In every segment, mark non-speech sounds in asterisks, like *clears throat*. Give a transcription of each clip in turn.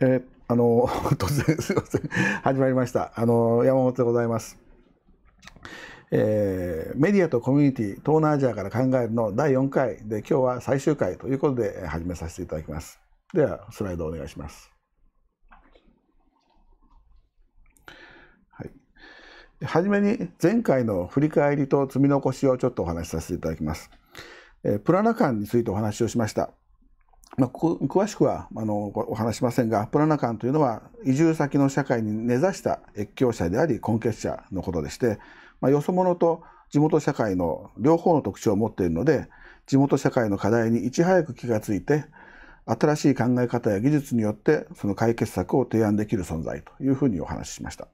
えー、あの、*laughs* 突然すいません。始まりました。あの、山本でございます。えー、メディアとコミュニティ、東南アジアから考えるの第4回で、今日は最終回ということで始めさせていただきます。では、スライドお願いします。はい。はじめに、前回の振り返りと積み残しをちょっとお話しさせていただきます。えプラナ間についてお話をしました。まあ、詳しくはあのお話しませんがプラナカンというのは移住先の社会に根ざした越境者であり根血者のことでして、まあ、よそ者と地元社会の両方の特徴を持っているので地元社会の課題にいち早く気がついて新しい考え方や技術によってその解決策を提案できる存在というふうにお話ししました。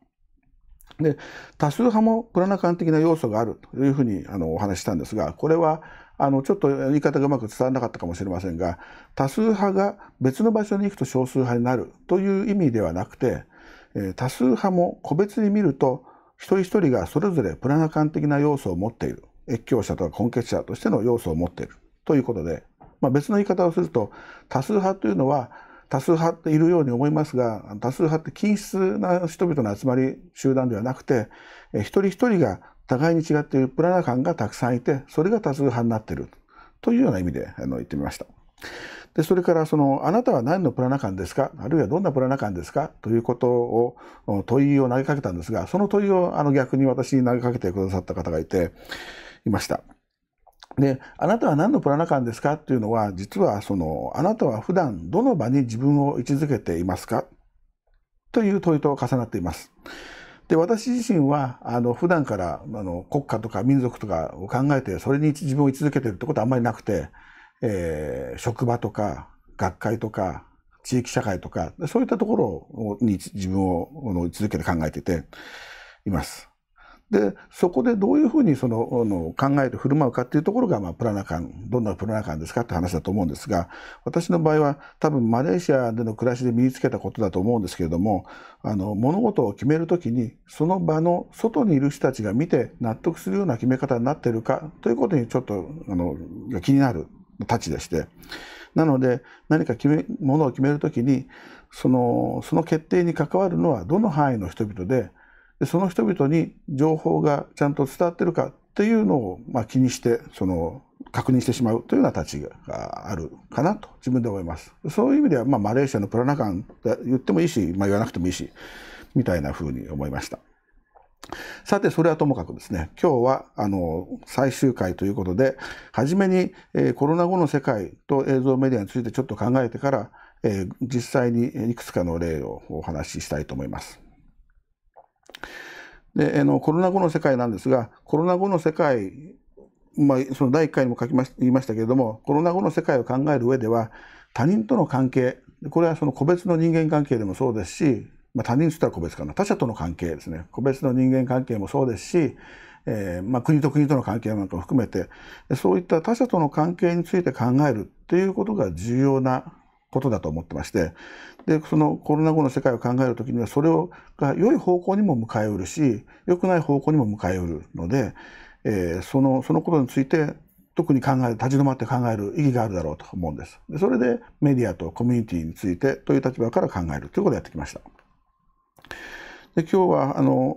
で多数派もプラナカン的な要素があるというふうにあのお話ししたんですがこれはあの、ちょっと言い方がうまく伝わらなかったかもしれませんが、多数派が別の場所に行くと少数派になるという意味ではなくて、え多数派も個別に見ると、一人一人がそれぞれプラナカン的な要素を持っている。越境者とか根血者としての要素を持っている。ということで、まあ、別の言い方をすると、多数派というのは、多数派っているように思いますが、多数派って均質な人々の集まり集団ではなくて、一人一人が互いに違っているプラナ感がたくさんいて、それが多数派になっているというような意味であの言ってみました。でそれからその「あなたは何のプラナ感ですか?」あるいは「どんなプラナ感ですか?」ということを問いを投げかけたんですがその問いをあの逆に私に投げかけてくださった方がいていました。で「あなたは何のプラナ感ですか?」っていうのは実はその「あなたは普段どの場に自分を位置づけていますか?」という問いと重なっています。で私自身はあの普段からあの国家とか民族とかを考えてそれに自分を居続けてるってことはあんまりなくて、えー、職場とか学会とか地域社会とかそういったところに自分を位置づけて考えてています。でそこでどういうふうにそのの考えて振る舞うかっていうところが、まあ、プラナカンどんなプラナカンですかって話だと思うんですが私の場合は多分マレーシアでの暮らしで身につけたことだと思うんですけれどもあの物事を決める時にその場の外にいる人たちが見て納得するような決め方になっているかということにちょっとあの気になるたちでして。なので何か決めものを決める時にそのその決定に関わるのはどの範囲の人々ででその人々に情報がちゃんと伝わってるかっていうのを、まあ、気にしてその確認してしまうというような立ちがあるかなと自分で思います。そういう意味では、まあ、マレーシアのプラナカンって言ってもいいし、まあ、言わなくてもいいしみたいなふうに思いました。さてそれはともかくですね今日はあの最終回ということで初めに、えー、コロナ後の世界と映像メディアについてちょっと考えてから、えー、実際にいくつかの例をお話ししたいと思います。であのコロナ後の世界なんですがコロナ後の世界、まあ、その第1回にも書きまし言いましたけれどもコロナ後の世界を考える上では他人との関係これはその個別の人間関係でもそうですし、まあ、他人といったら個別かな他者との関係ですね個別の人間関係もそうですし、えーまあ、国と国との関係なんかも含めてそういった他者との関係について考えるっていうことが重要なことだと思ってまして、で、そのコロナ後の世界を考えるときには、それを、が良い方向にも迎えうるし、良くない方向にも迎えうるので、えー、その、そのことについて、特に考え、立ち止まって考える意義があるだろうと思うんです。でそれで、メディアとコミュニティについてという立場から考えるということをやってきました。で、今日は、あの、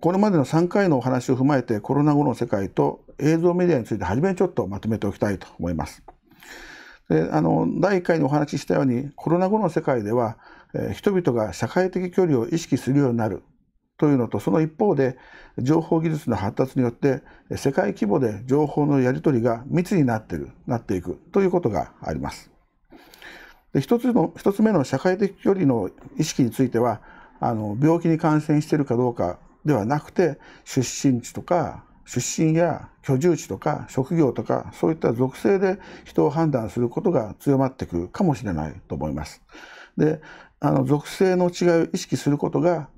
これまでの3回のお話を踏まえてコロナ後の世界と映像メディアについて初めにちょっとまとめておきたいと思います。であの第1回にお話ししたようにコロナ後の世界では、え人々が社会的距離を意識するようになるというのとその一方で情報技術の発達によって世界規模で情報のやり取りが密になってるなっていくということがあります。で一つの一つ目の社会的距離の意識についてはあの病気に感染しているかどうかではなくて出身地とか出身や居住地とか職業とかそういった属性で人を判断することが強まってくるかもしれないと思います。であの属性の違いを意識することが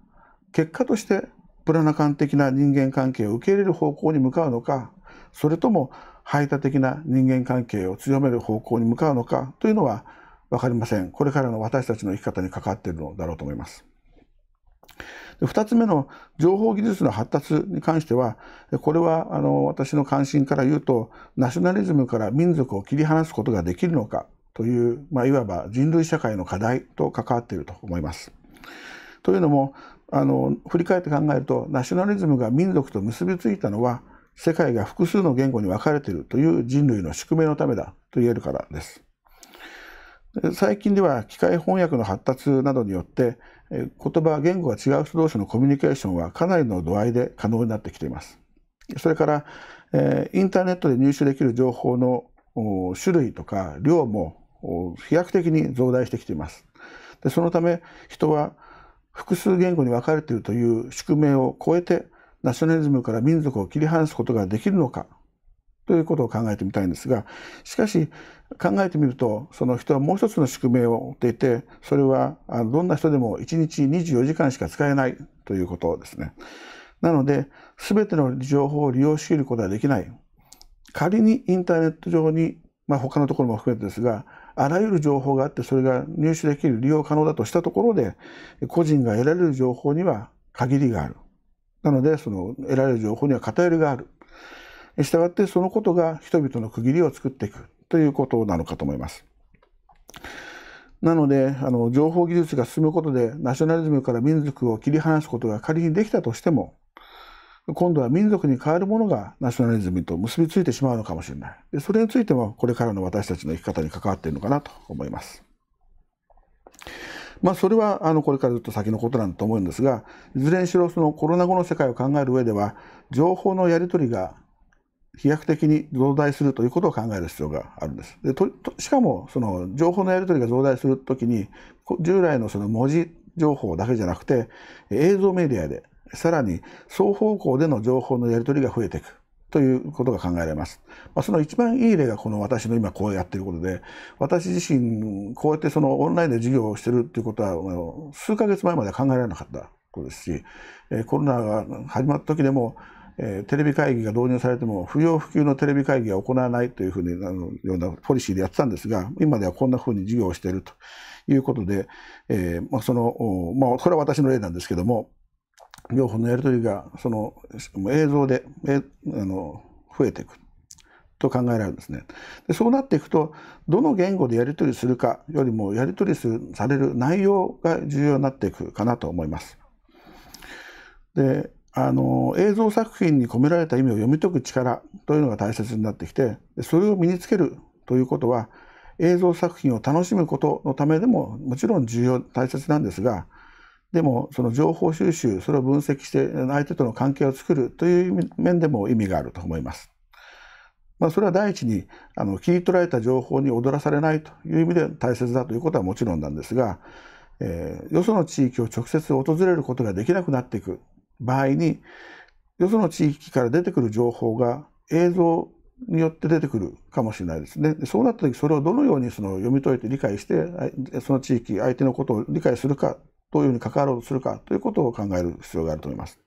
結果としてプラナカン的な人間関係を受け入れる方向に向かうのかそれとも排他的な人間関係を強める方向に向かうのかというのは分かりませんこれからの私たちの生き方に関わっているのだろうと思います。2つ目の情報技術の発達に関してはこれはあの私の関心から言うとナショナリズムから民族を切り離すことができるのかという、まあ、いわば人類社会の課題と関わっていると思います。というのもあの振り返って考えるとナショナリズムが民族と結びついたのは世界が複数の言語に分かれているという人類の宿命のためだと言えるからです。最近では機械翻訳の発達などによって言葉、言語が違う人同士のコミュニケーションはかなりの度合いで可能になってきています。それから、インターネットで入手できる情報の種類とか量も飛躍的に増大してきています。でそのため人は複数言語に分かれているという宿命を超えてナショナリズムから民族を切り離すことができるのかということを考えてみたいんですがしかし考えてみるとその人はもう一つの宿命を負っていてそれはどんな人でも1日24時間しか使えないということですね。なので全ての情報を利用しきることはできない。仮にインターネット上に、まあ、他のところも含めてですがあらゆる情報があってそれが入手できる利用可能だとしたところで個人が得られる情報には限りがある。なのでその得られる情報には偏りがある。したがってそのことが人々の区切りを作っていくということなのかと思います。なのであの情報技術が進むことでナショナリズムから民族を切り離すことが仮にできたとしても今度は民族に変わるものがナショナリズムと結びついてしまうのかもしれないでそれについてもこれからの私たちの生き方に関わっているのかなと思います。まあ、それはあのこれからずっと先のことなんだと思うんですがいずれにしろそのコロナ後の世界を考える上では情報のやり取りが飛躍的に増大するということを考える必要があるんです。でとしかもその情報のやり取りが増大するときに従来のその文字情報だけじゃなくて映像メディアでさらに双方向での情報のやり取りが増えていくということが考えられます。まあ、その一番いい例がこの私の今こうやってることで、私自身こうやってそのオンラインで授業をしてるっていうことは、数ヶ月前までは考えられなかったことですし、コロナが始まった時でも、えー、テレビ会議が導入されても不要不急のテレビ会議は行わないというふうにあのようなポリシーでやってたんですが今ではこんなふうに授業をしているということで、えーまあそのまあ、これは私の例なんですけども両方のやり取りがその映像でえあの増えていくと考えられるんですねでそうなっていくとどの言語でやり取りするかよりもやり取りするされる内容が重要になっていくかなと思います。であの映像作品に込められた意味を読み解く力というのが大切になってきてそれを身につけるということは映像作品を楽しむことのためでももちろん重要大切なんですがでもその情報収集それを分析して相手との関係を作るという面でも意味があると思います。まあ、それは第一にあの切り取られた情報に踊らされないという意味で大切だということはもちろんなんですが、えー、よその地域を直接訪れることができなくなっていく場合によその地域から出てくる情報が映像によって出てくるかもしれないですね。でそうなった時それをどのようにその読み解いて理解してその地域相手のことを理解するかどういうふうに関わろうとするかということを考える必要があると思います。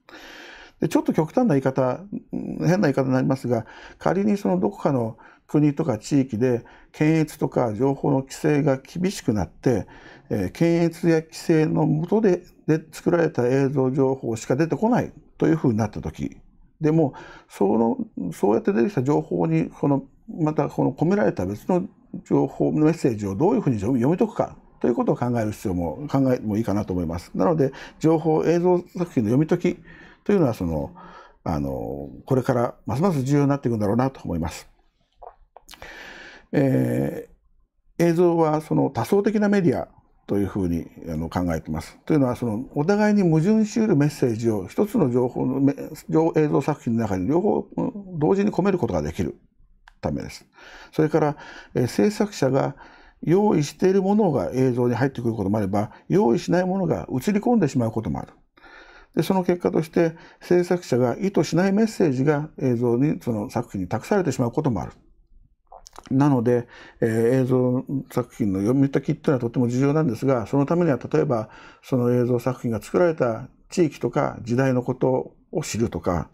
でちょっと極端な言い方変な言い方になりますが仮にそのどこかの国とか地域で検閲とか情報の規制が厳しくなって、えー、検閲や規制のもとでで作られた映像情報しか出てこないというふうになった時でもそのそうやって出てきた情報にこのまたこの込められた別の情報のメッセージをどういうふうに読み解くかということを考える必要も考えてもいいかなと思います。なので情報映像作品の読み解きというのはそのあのこれからますます重要になっていくんだろうなと思います。えー、映像はその多層的なメディアというふうにあの考えてます。というのはそのお互いに矛盾しうるメッセージを一つの情報の映像作品の中に両方同時に込めることができるためです。それから、えー、制作者が用意しているものが映像に入ってくることもあれば用意しないものが映り込んでしまうこともある。でその結果として制作者が意図しないメッセージが映像にその作品に託されてしまうこともある。なので、えー、映像作品の読み解きっていうのはとても重要なんですがそのためには例えばその映像作品が作られた地域とか時代のことを知るとか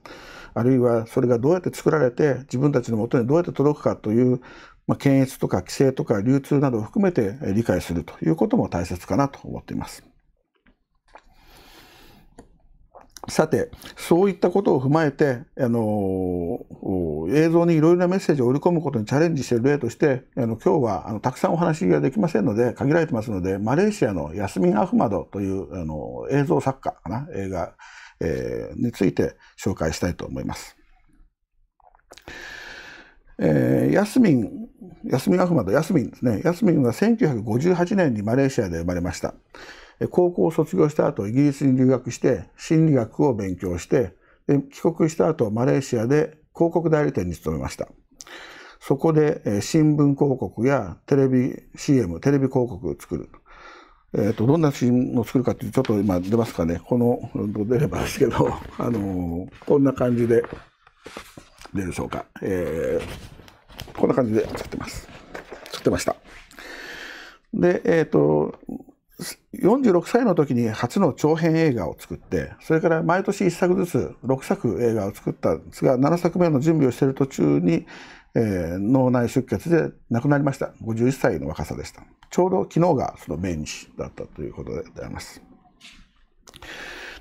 あるいはそれがどうやって作られて自分たちのもとにどうやって届くかという、まあ、検閲とか規制とか流通などを含めて理解するということも大切かなと思っています。さて、そういったことを踏まえて、あの映像にいろいろなメッセージを織り込むことにチャレンジしている例として、あの今日はあのたくさんお話ができませんので、限られてますので、マレーシアのヤスミン・アフマドというあの映像作家かな、映画、えー、について紹介したいと思います。えー、ヤスミン、ヤスミン・アフマド、ヤスミンですね、ヤスミンは1958年にマレーシアで生まれました。高校を卒業した後イギリスに留学して心理学を勉強して帰国した後マレーシアで広告代理店に勤めましたそこで新聞広告やテレビ CM テレビ広告を作るえーと、どんな新聞を作るかっていうちょっと今出ますかねこの出ればですけど、*laughs* あのー、こんな感じで出るでしょうか、えー、こんな感じで作ってます作ってましたでえっ、ー、と46歳の時に初の長編映画を作ってそれから毎年1作ずつ6作映画を作ったんですが7作目の準備をしている途中に、えー、脳内出血で亡くなりました51歳の若さでしたちょうど昨日がその命日だったということでございます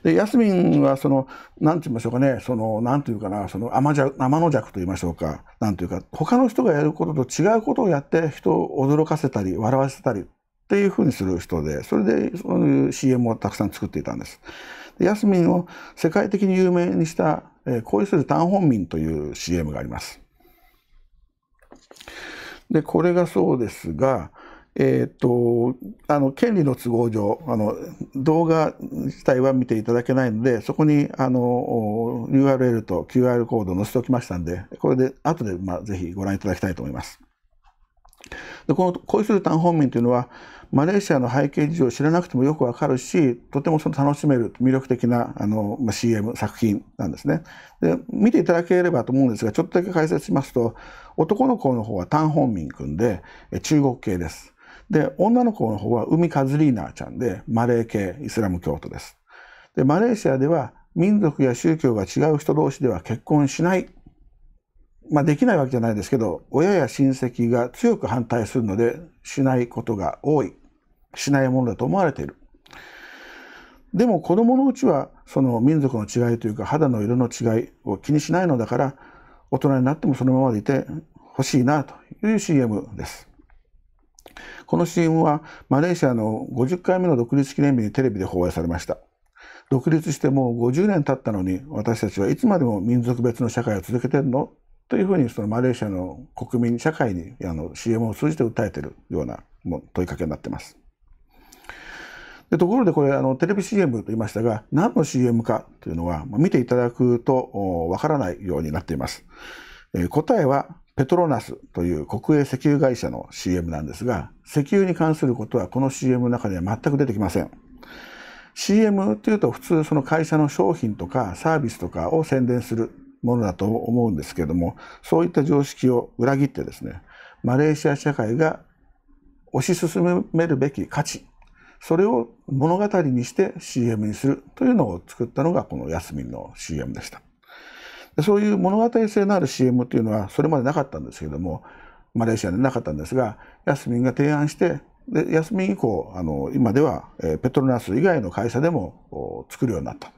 でヤスミンはその何て言いましょうかねその何て言うかなその天天の弱と言いましょうか何て言うか他の人がやることと違うことをやって人を驚かせたり笑わせたりっていうふうにする人で、それでそういう CM をたくさん作っていたんです。でヤスミンを世界的に有名にした、えー、恋する単本民という CM があります。で、これがそうですが、えー、っと、あの、権利の都合上、あの、動画自体は見ていただけないので、そこに、あの、URL と QR コードを載せておきましたんで、これで、後で、まあ、ぜひご覧いただきたいと思います。で、この恋する単本民というのは、マレーシアの背景事情を知らなくてもよくわかるし、とてもその楽しめる魅力的なあの、まあ、CM、作品なんですね。で、見ていただければと思うんですが、ちょっとだけ解説しますと、男の子の方はタンホンミン君で、中国系です。で、女の子の方はウミカズリーナちゃんで、マレー系イスラム教徒です。で、マレーシアでは民族や宗教が違う人同士では結婚しないまあ、できないわけじゃないですけど親や親戚が強く反対するのでしないことが多いしないものだと思われている。でも子供のうちはその民族の違いというか肌の色の違いを気にしないのだから大人になってもそのままでいてほしいなという CM です。この CM はマレーシアの50回目の独立記念日にテレビで放映されました。独立してもう50年経ったのに私たちはいつまでも民族別の社会を続けてるのというふうにそのマレーシアの国民社会にあの CM を通じて訴えているようなも問いかけになってます。でところでこれあのテレビ CM と言いましたが何の CM かというのは、ま見ていただくとわからないようになっています、えー、答えはペトロナスという国営石油会社の CM なんですが石油に関することはこの CM の中には全く出てきません CM っていうと普通その会社の商品とかサービスとかを宣伝するものだと思うんですけどもそういった常識を裏切ってですねマレーシア社会が推し進めるべき価値それを物語にして CM にするというのを作ったのがこの休みの CM でした。そういう物語性のある CM というのはそれまでなかったんですけども、マレーシアでなかったんですが、ヤスミンが提案して、でヤスミン以降、あの今では、えペトロナス以外の会社でも作るようになった。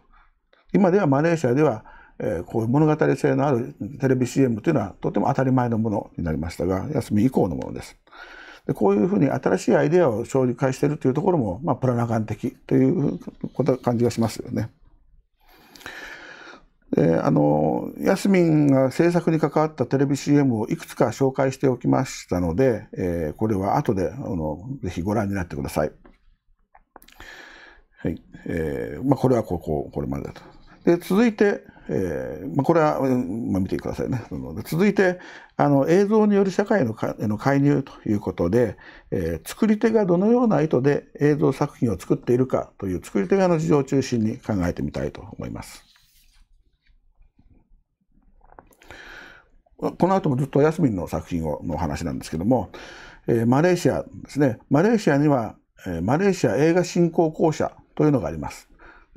今ではマレーシアでは、えこういう物語性のあるテレビ CM というのはとても当たり前のものになりましたが、ヤスミン以降のものです。でこういうふうに新しいアイデアを紹介しているというところも、まあ、プラナガン的というこ感じがしますよね。であのヤスミンが制作に関わったテレビ CM をいくつか紹介しておきましたので、えー、これは後であのぜひご覧になってください。はいえーまあ、これはこここれまでだと。で続いてえーまあ、これは、まあ、見てくださいね。続いてあの映像による社会のかの介入ということで、えー、作り手がどのような意図で映像作品を作っているかという作り手側の事情を中心に考えてみたいと思います。この後もずっとヤスミンの作品をの話なんですけども、えー、マレーシアですね。マレーシアには、えー、マレーシア映画振興公社というのがあります。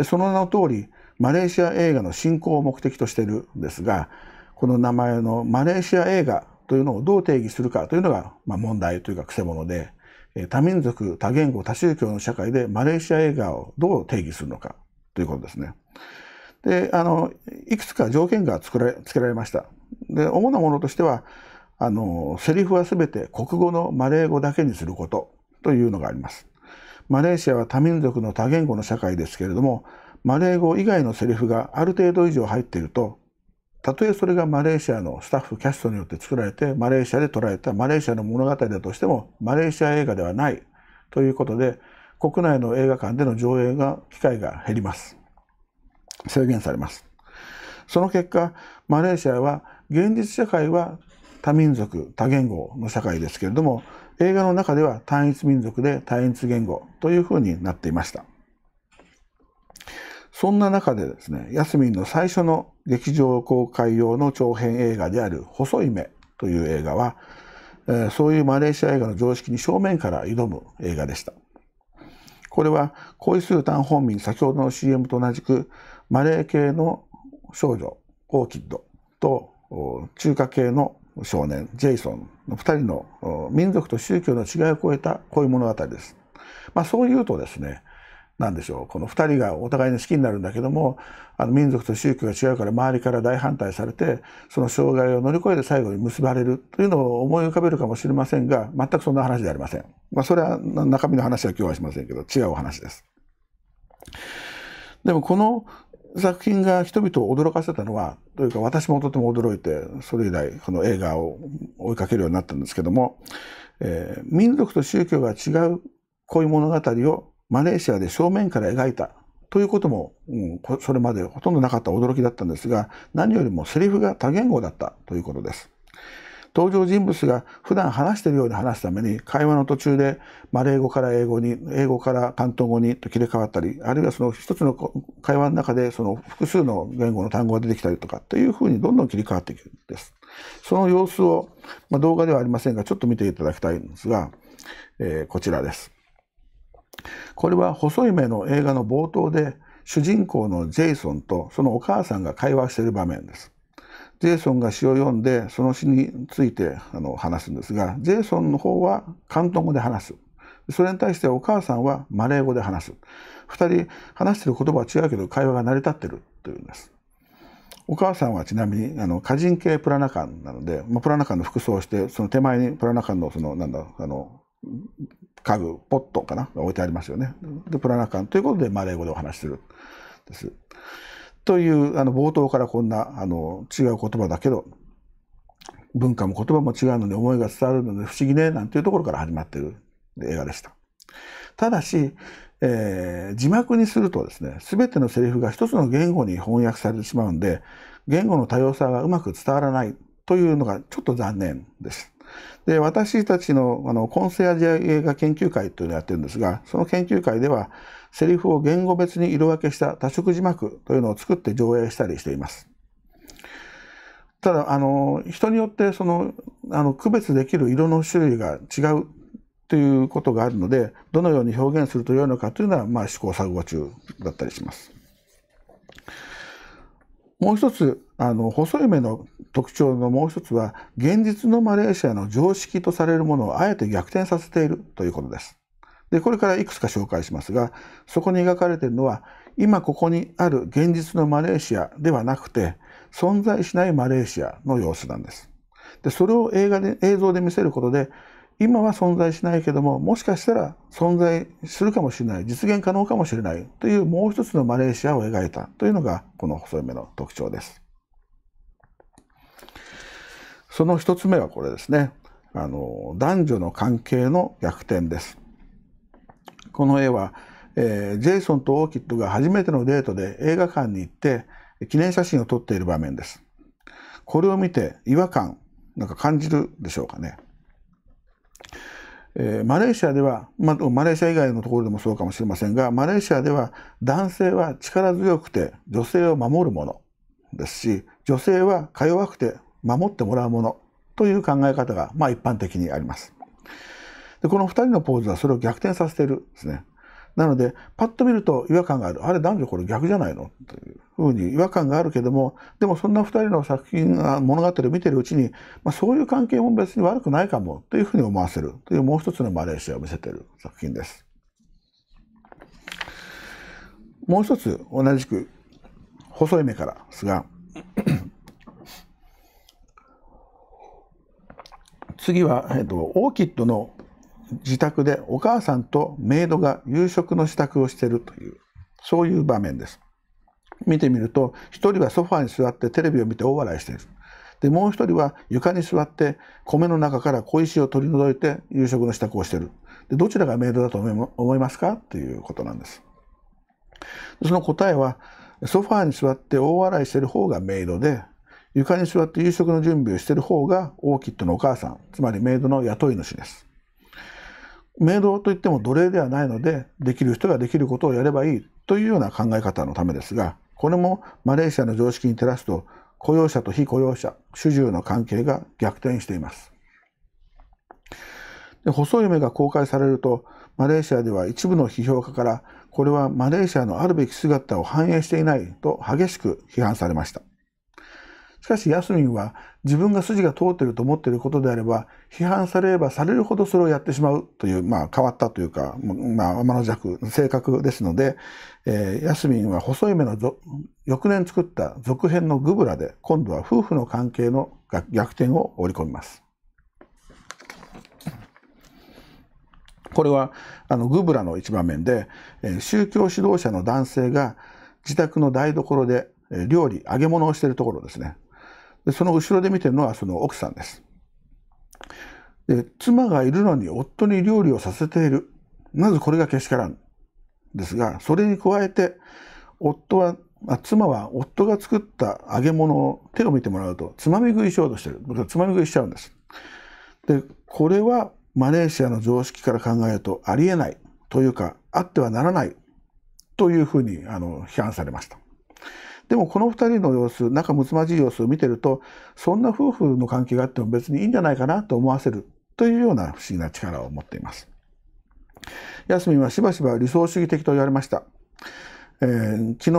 その名の通り、マレーシア映画の振興を目的としているんですがこの名前のマレーシア映画というのをどう定義するかというのが、問題というかくせ者で多民族多言語多宗教の社会でマレーシア映画をどう定義するのかということですね。であのいくつか条件が作られつけられました。で主なものとしてはあのセリフは全て国語のマレー語だけにすることというのがあります。マレーシアは多民族の多言語の社会ですけれどもマレー語以外のセリフがある程度以上入っていると、たとえそれがマレーシアのスタッフ、キャストによって作られて、マレーシアで捉えたマレーシアの物語だとしても、マレーシア映画ではないということで、国内の映画館での上映が、機会が減ります。制限されます。その結果、マレーシアは、現実社会は多民族、多言語の社会ですけれども、映画の中では単一民族で単一言語というふうになっていました。そんな中でですね、ヤスミンの最初の劇場公開用の長編映画である細い目という映画は、そういうマレーシア映画の常識に正面から挑む映画でした。これは恋するン本民先ほどの CM と同じくマレー系の少女オーキッドと中華系の少年ジェイソンの2人の民族と宗教の違いを超えた恋物語です。まあ、そういうとですね何でしょうこの2人がお互いに好きになるんだけどもあの民族と宗教が違うから周りから大反対されてその障害を乗り越えて最後に結ばれるというのを思い浮かべるかもしれませんが全くそんな話ではありません。まあ、それは中身の話は今日はしませんけど違うお話です。でもこの作品が人々を驚かせたのはというか私もとても驚いてそれ以来この映画を追いかけるようになったんですけども、えー、民族と宗教が違う恋物語をマレーシアで正面から描いたということも、うん、それまでほとんどなかった驚きだったんですが何よりもセリフが多言語だったということです登場人物が普段話しているように話すために会話の途中でマレー語から英語に英語から関東語にと切り替わったりあるいはその一つの会話の中でその複数の言語の単語が出てきたりとかというふうにどんどん切り替わっていくんですその様子を、まあ、動画ではありませんがちょっと見ていただきたいんですが、えー、こちらですこれは細い目の映画の冒頭で主人公のジェイソンとそのお母さんが会話している場面です。ジェイソンが詩を読んでその詩についてあの話すんですがジェイソンの方は広東語で話す。それに対してお母さんはマレー語で話す。二人話してる言葉は違うけど会話が成り立ってるというんです。お母さんはちなみにあの歌人系プラナカンなので、まあ、プラナカンの服装をしてその手前にプラナカンのそのなんだあの家具、ポットかな置いてありますよね。で、プラナカンということでマレー語でお話しする。です。という、あの、冒頭からこんな、あの、違う言葉だけど、文化も言葉も違うので思いが伝わるので不思議ね、なんていうところから始まっている映画でした。ただし、えー、字幕にするとですね、全てのセリフが一つの言語に翻訳されてしまうんで、言語の多様さがうまく伝わらないというのがちょっと残念です。で、私たちのあのコンセアジア映画研究会というのをやってるんですが、その研究会では、セリフを言語別に色分けした多色字幕というのを作って上映したりしています。ただ、あの、人によってその、あの、区別できる色の種類が違うということがあるので、どのように表現すると良いのかというのは、まあ、試行錯誤中だったりします。もう一つ、あの細い目の特徴のもう一つは現実のマレーシアの常識とされるものをあえて逆転させているということです。でこれからいくつか紹介しますがそこに描かれているのは今ここにある現実のマレーシアではなくて存在しないマレーシアの様子なんです。でそれを映画で映像で見せることで今は存在しないけどももしかしたら存在するかもしれない実現可能かもしれないというもう一つのマレーシアを描いたというのがこの細い目の特徴です。その一つ目はこれですね。あの、男女の関係の逆転です。この絵は、えー、ジェイソンとオーキッドが初めてのデートで映画館に行って記念写真を撮っている場面です。これを見て違和感、なんか感じるでしょうかね。えー、マレーシアでは、ま、マレーシア以外のところでもそうかもしれませんが、マレーシアでは男性は力強くて女性を守るものですし、女性はか弱くて守ってもらうものという考え方が、まあ、一般的にあります。でこの2人のポーズはそれを逆転させているですね。なので、パッと見ると違和感がある。あれ男女これ逆じゃないのというふうに違和感があるけども、でもそんな2人の作品が物語を見てるうちに、まあ、そういう関係も別に悪くないかもというふうに思わせるというもう一つのマレーシアを見せている作品です。もう一つ同じく細い目からですが次は、えっと、オーキッドの自宅でお母さんとメイドが夕食の支度をしているという、そういう場面です。見てみると、一人はソファーに座ってテレビを見て大笑いしている。で、もう一人は床に座って米の中から小石を取り除いて夕食の支度をしている。で、どちらがメイドだと思いますかということなんです。その答えは、ソファーに座って大笑いしている方がメイドで、床に座って夕食の準備をしている方がオーキッドのお母さんつまりメイドの雇い主ですメイドといっても奴隷ではないのでできる人ができることをやればいいというような考え方のためですがこれもマレーシアの常識に照らすと雇用者と非雇用者主従の関係が逆転していますで細い目が公開されるとマレーシアでは一部の批評家からこれはマレーシアのあるべき姿を反映していないと激しく批判されましたしかし、ヤスミンは自分が筋が通っていると思っていることであれば、批判されればされるほどそれをやってしまうという、まあ、変わったというか、まあ、天の弱、性格ですので、えー、ヤスミンは細い目の翌年作った続編のグブラで、今度は夫婦の関係の逆転を織り込みます。これはあのグブラの一場面で、え宗教指導者の男性が自宅の台所で料理揚げ物をしているところですねでその後ろで見てるのはその奥さんです。で妻がいるのに夫に料理をさせている。まずこれがけしからんですが、それに加えて、夫は、あ妻は夫が作った揚げ物を手を見てもらうと、つまみ食いしようとしてる。つまみ食いしちゃうんです。で、これはマレーシアの常識から考えるとありえないというか、あってはならないというふうにあの批判されました。でもこの2人の様子、仲睦まじい様子を見てると、そんな夫婦の関係があっても別にいいんじゃないかなと思わせるというような不思議な力を持っています。ヤスミンはしばしば理想主義的と言われました。えー、昨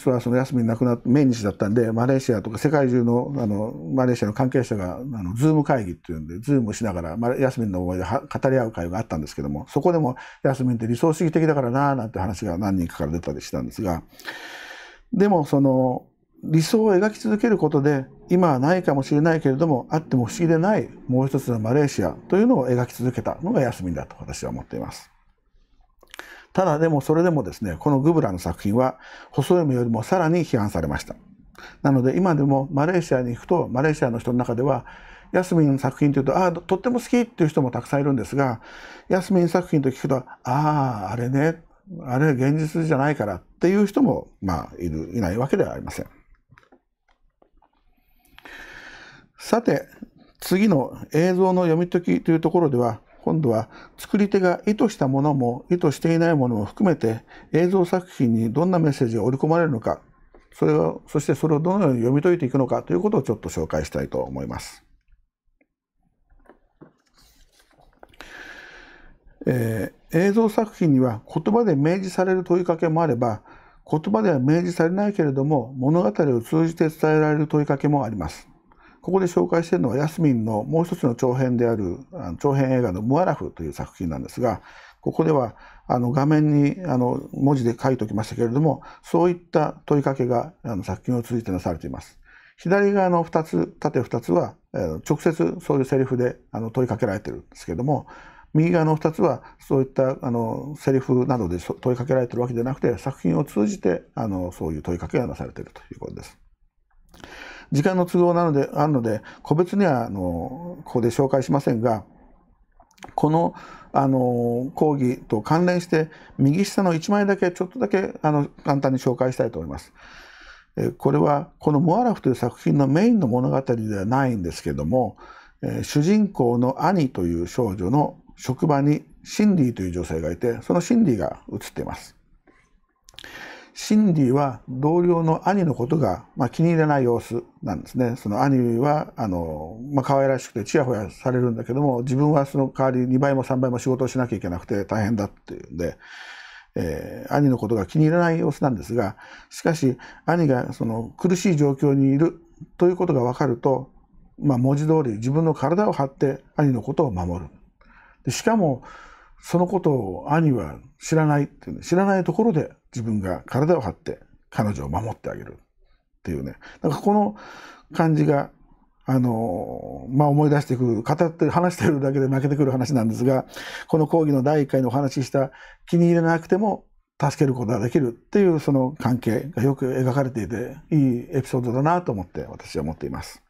日、はその休みなくなって、命日だったんで、マレーシアとか世界中の、あの、マレーシアの関係者が、あの、ズーム会議っていうんで、ズームしながら、まあ、休みの思いで語り合う会があったんですけども、そこでも、休みって理想主義的だからな、なんて話が何人かから出たりしたんですが、でもその理想を描き続けることで今はないかもしれないけれどもあっても不思議でないもう一つのマレーシアというのを描き続けたのが休みだと私は思っています。ただでもそれでもですねこのグブラの作品は細読よりもさらに批判されました。なので今でもマレーシアに行くとマレーシアの人の中ではヤスミンの作品というとああとっても好きっていう人もたくさんいるんですがヤスミン作品と聞くとあああれねあれは現実じゃないからっていう人も、まあ、いる、いないわけではありません。さて、次の映像の読み解きというところでは、今度は作り手が意図したものも意図していないものも含めて映像作品にどんなメッセージが織り込まれるのか、それを、そしてそれをどのように読み解いていくのかということをちょっと紹介したいと思います。えー映像作品には言葉で明示される問いかけもあれば言葉では明示されないけれども物語を通じて伝えられる問いかけもあります。ここで紹介しているのはヤスミンのもう一つの長編である長編映画の「ムアラフ」という作品なんですがここではあの画面にあの文字で書いておきましたけれどもそういった問いかけがあの作品を通じてなされています。左側の2つ縦2つは直接そういうセリフであの問いかけられてるんですけども右側の2つはそういったあのセリフなどで問いかけられてるわけではなくて作品を通じてあのそういう問いかけがなされているということです。時間の都合なのであるので個別にはあのここで紹介しませんがこのあの講義と関連して右下の1枚だけちょっとだけあの簡単に紹介したいと思います。これはこの「モアラフ」という作品のメインの物語ではないんですけども主人公の兄という少女の職場にシンディという女性がいて、そのシンディが映っています。シンディは同僚の兄のことが、まあ、気に入らない様子なんですね。その兄は、あの、まあ、可愛らしくてちやほやされるんだけども、自分はその代わり2倍も3倍も仕事をしなきゃいけなくて大変だっていうんで、えー、兄のことが気に入らない様子なんですが、しかし、兄がその苦しい状況にいるということが分かると、まあ、文字通り自分の体を張って兄のことを守る。でしかも、そのことを兄は知らないっていう、ね、知らないところで自分が体を張って彼女を守ってあげるっていうね。だかこの感じが、あの、まあ、思い出してくる、語ってる、話してるだけで負けてくる話なんですが、この講義の第1回のお話しした気に入らなくても助けることができるっていうその関係がよく描かれていていいエピソードだなと思って私は思っています。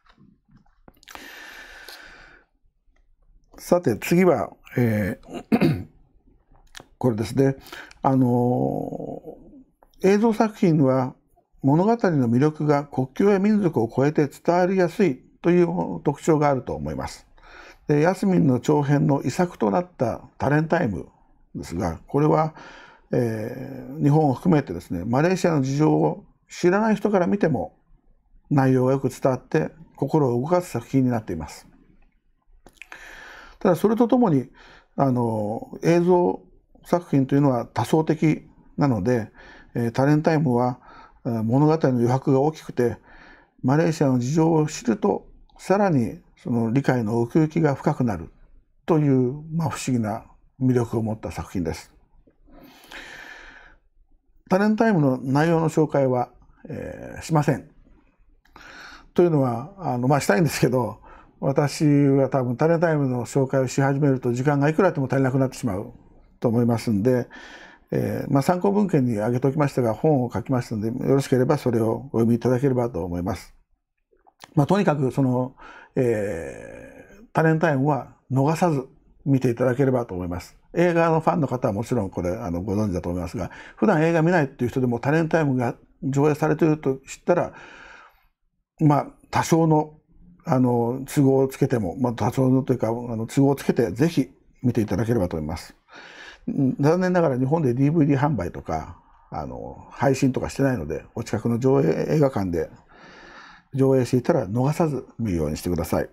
さて次はえー *clears throat* これですねあのー、映像作品は物語の魅力が国境や民族を超えて伝わりやすいという特徴があると思います。でヤスミンの長編の遺作となった「タレンタイム」ですがこれは、えー、日本を含めてですねマレーシアの事情を知らない人から見ても内容がよく伝わって心を動かす作品になっています。ただそれとともにあの映像作品というのは多層的なので、えー、タレンタイムは物語の余白が大きくてマレーシアの事情を知るとさらにその理解の奥行きが深くなるという、まあ、不思議な魅力を持った作品です。タレンタイムの内容の紹介は、えー、しません。というのはあの、まあ、したいんですけど私は多分タネタイムの紹介をし始めると時間がいくらでも足りなくなってしまうと思いますんで、えー、まあ、参考文献に挙げておきましたが本を書きましたのでよろしければそれをお読みいただければと思います。まあ、とにかくその、えー、タレンタイムは逃さず見ていただければと思います。映画のファンの方はもちろんこれあのご存知だと思いますが普段映画見ないっていう人でもタレンタイムが上映されていると知ったらまあ多少のあの、都合をつけても、まあ、多少のというか、あの都合をつけて、ぜひ見ていただければと思います。残念ながら日本で DVD 販売とか、あの、配信とかしてないので、お近くの上映映画館で上映していたら逃さず見るようにしてください。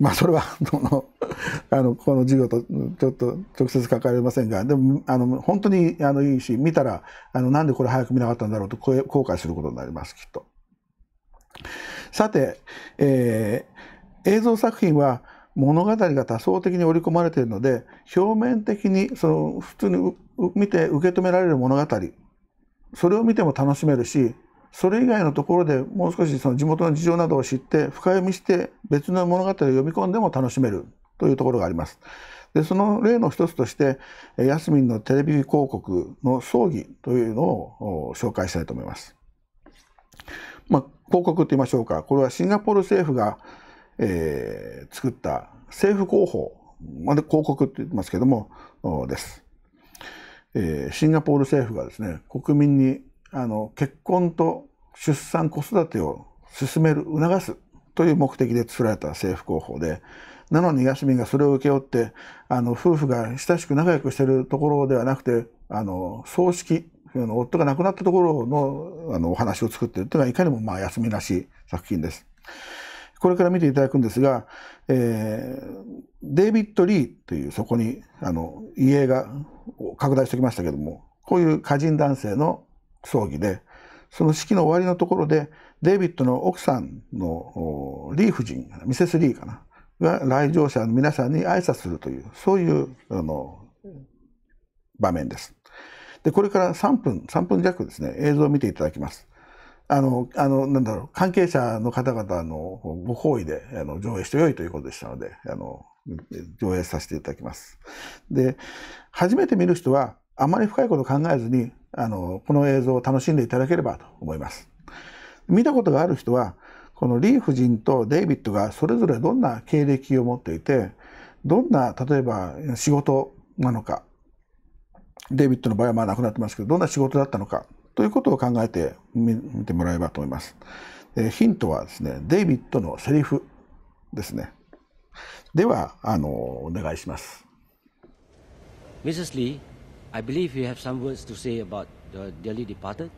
まあ、それは *laughs* あの、この授業とちょっと直接関わりませんが、でも、あの、本当にあのいいし、見たら、あの、なんでこれ早く見なかったんだろうと後悔することになります、きっと。さて、えー、映像作品は物語が多層的に織り込まれているので表面的にその普通に見て受け止められる物語それを見ても楽しめるしそれ以外のところでもう少しその地元の事情などを知って深読みして別の物語を読み込んでも楽しめるというところがあります。でその例の一つとしてヤスミンのテレビ広告の葬儀というのを紹介したいと思います。まあ広告て言いましょうか。これはシンガポール政府が、えー、作った政府広報、まで広告って言ってますけども、です。えー、シンガポール政府がですね、国民にあの結婚と出産子育てを進める、促すという目的で作られた政府広報で、なのに東民がそれを請け負って、あの夫婦が親しく仲良くしてるところではなくて、あの葬式あの夫が亡くなったところのあのお話を作っているというのはいかにもまあ休みなし作品です。これから見ていただくんですが、えー、デイビッド・リーというそこにあの遺影が拡大してきましたけどもこういう歌人男性の葬儀でその式の終わりのところでデイビッドの奥さんのリー夫人ミセス・リーかなが来場者の皆さんに挨拶するというそういうあの場面です。で、これから3分、3分弱ですね、映像を見ていただきます。あの、あの、なんだろう、関係者の方々のご好意で、あの、上映してよいということでしたので、あの、上映させていただきます。で、初めて見る人は、あまり深いことを考えずに、あの、この映像を楽しんでいただければと思います。見たことがある人は、このリー夫人とデイビッドがそれぞれどんな経歴を持っていて、どんな、例えば仕事なのか、デイビッドの場合はまあ亡くなってますけど、どんな仕事だったのかということを考えてみてもらえばと思います。えヒントはですね、デイビッドのセリフですね。では、あの、お願いします。Mrs. Lee, I believe you have some words to say about the dearly departed.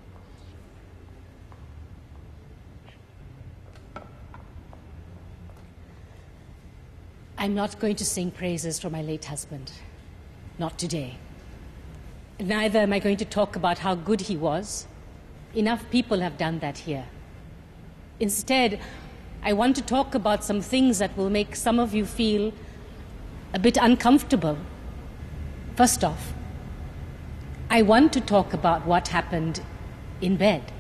I'm not going to sing praises for my late husband. Not today. Neither am I going to talk about how good he was. Enough people have done that here. Instead, I want to talk about some things that will make some of you feel a bit uncomfortable. First off, I want to talk about what happened in bed.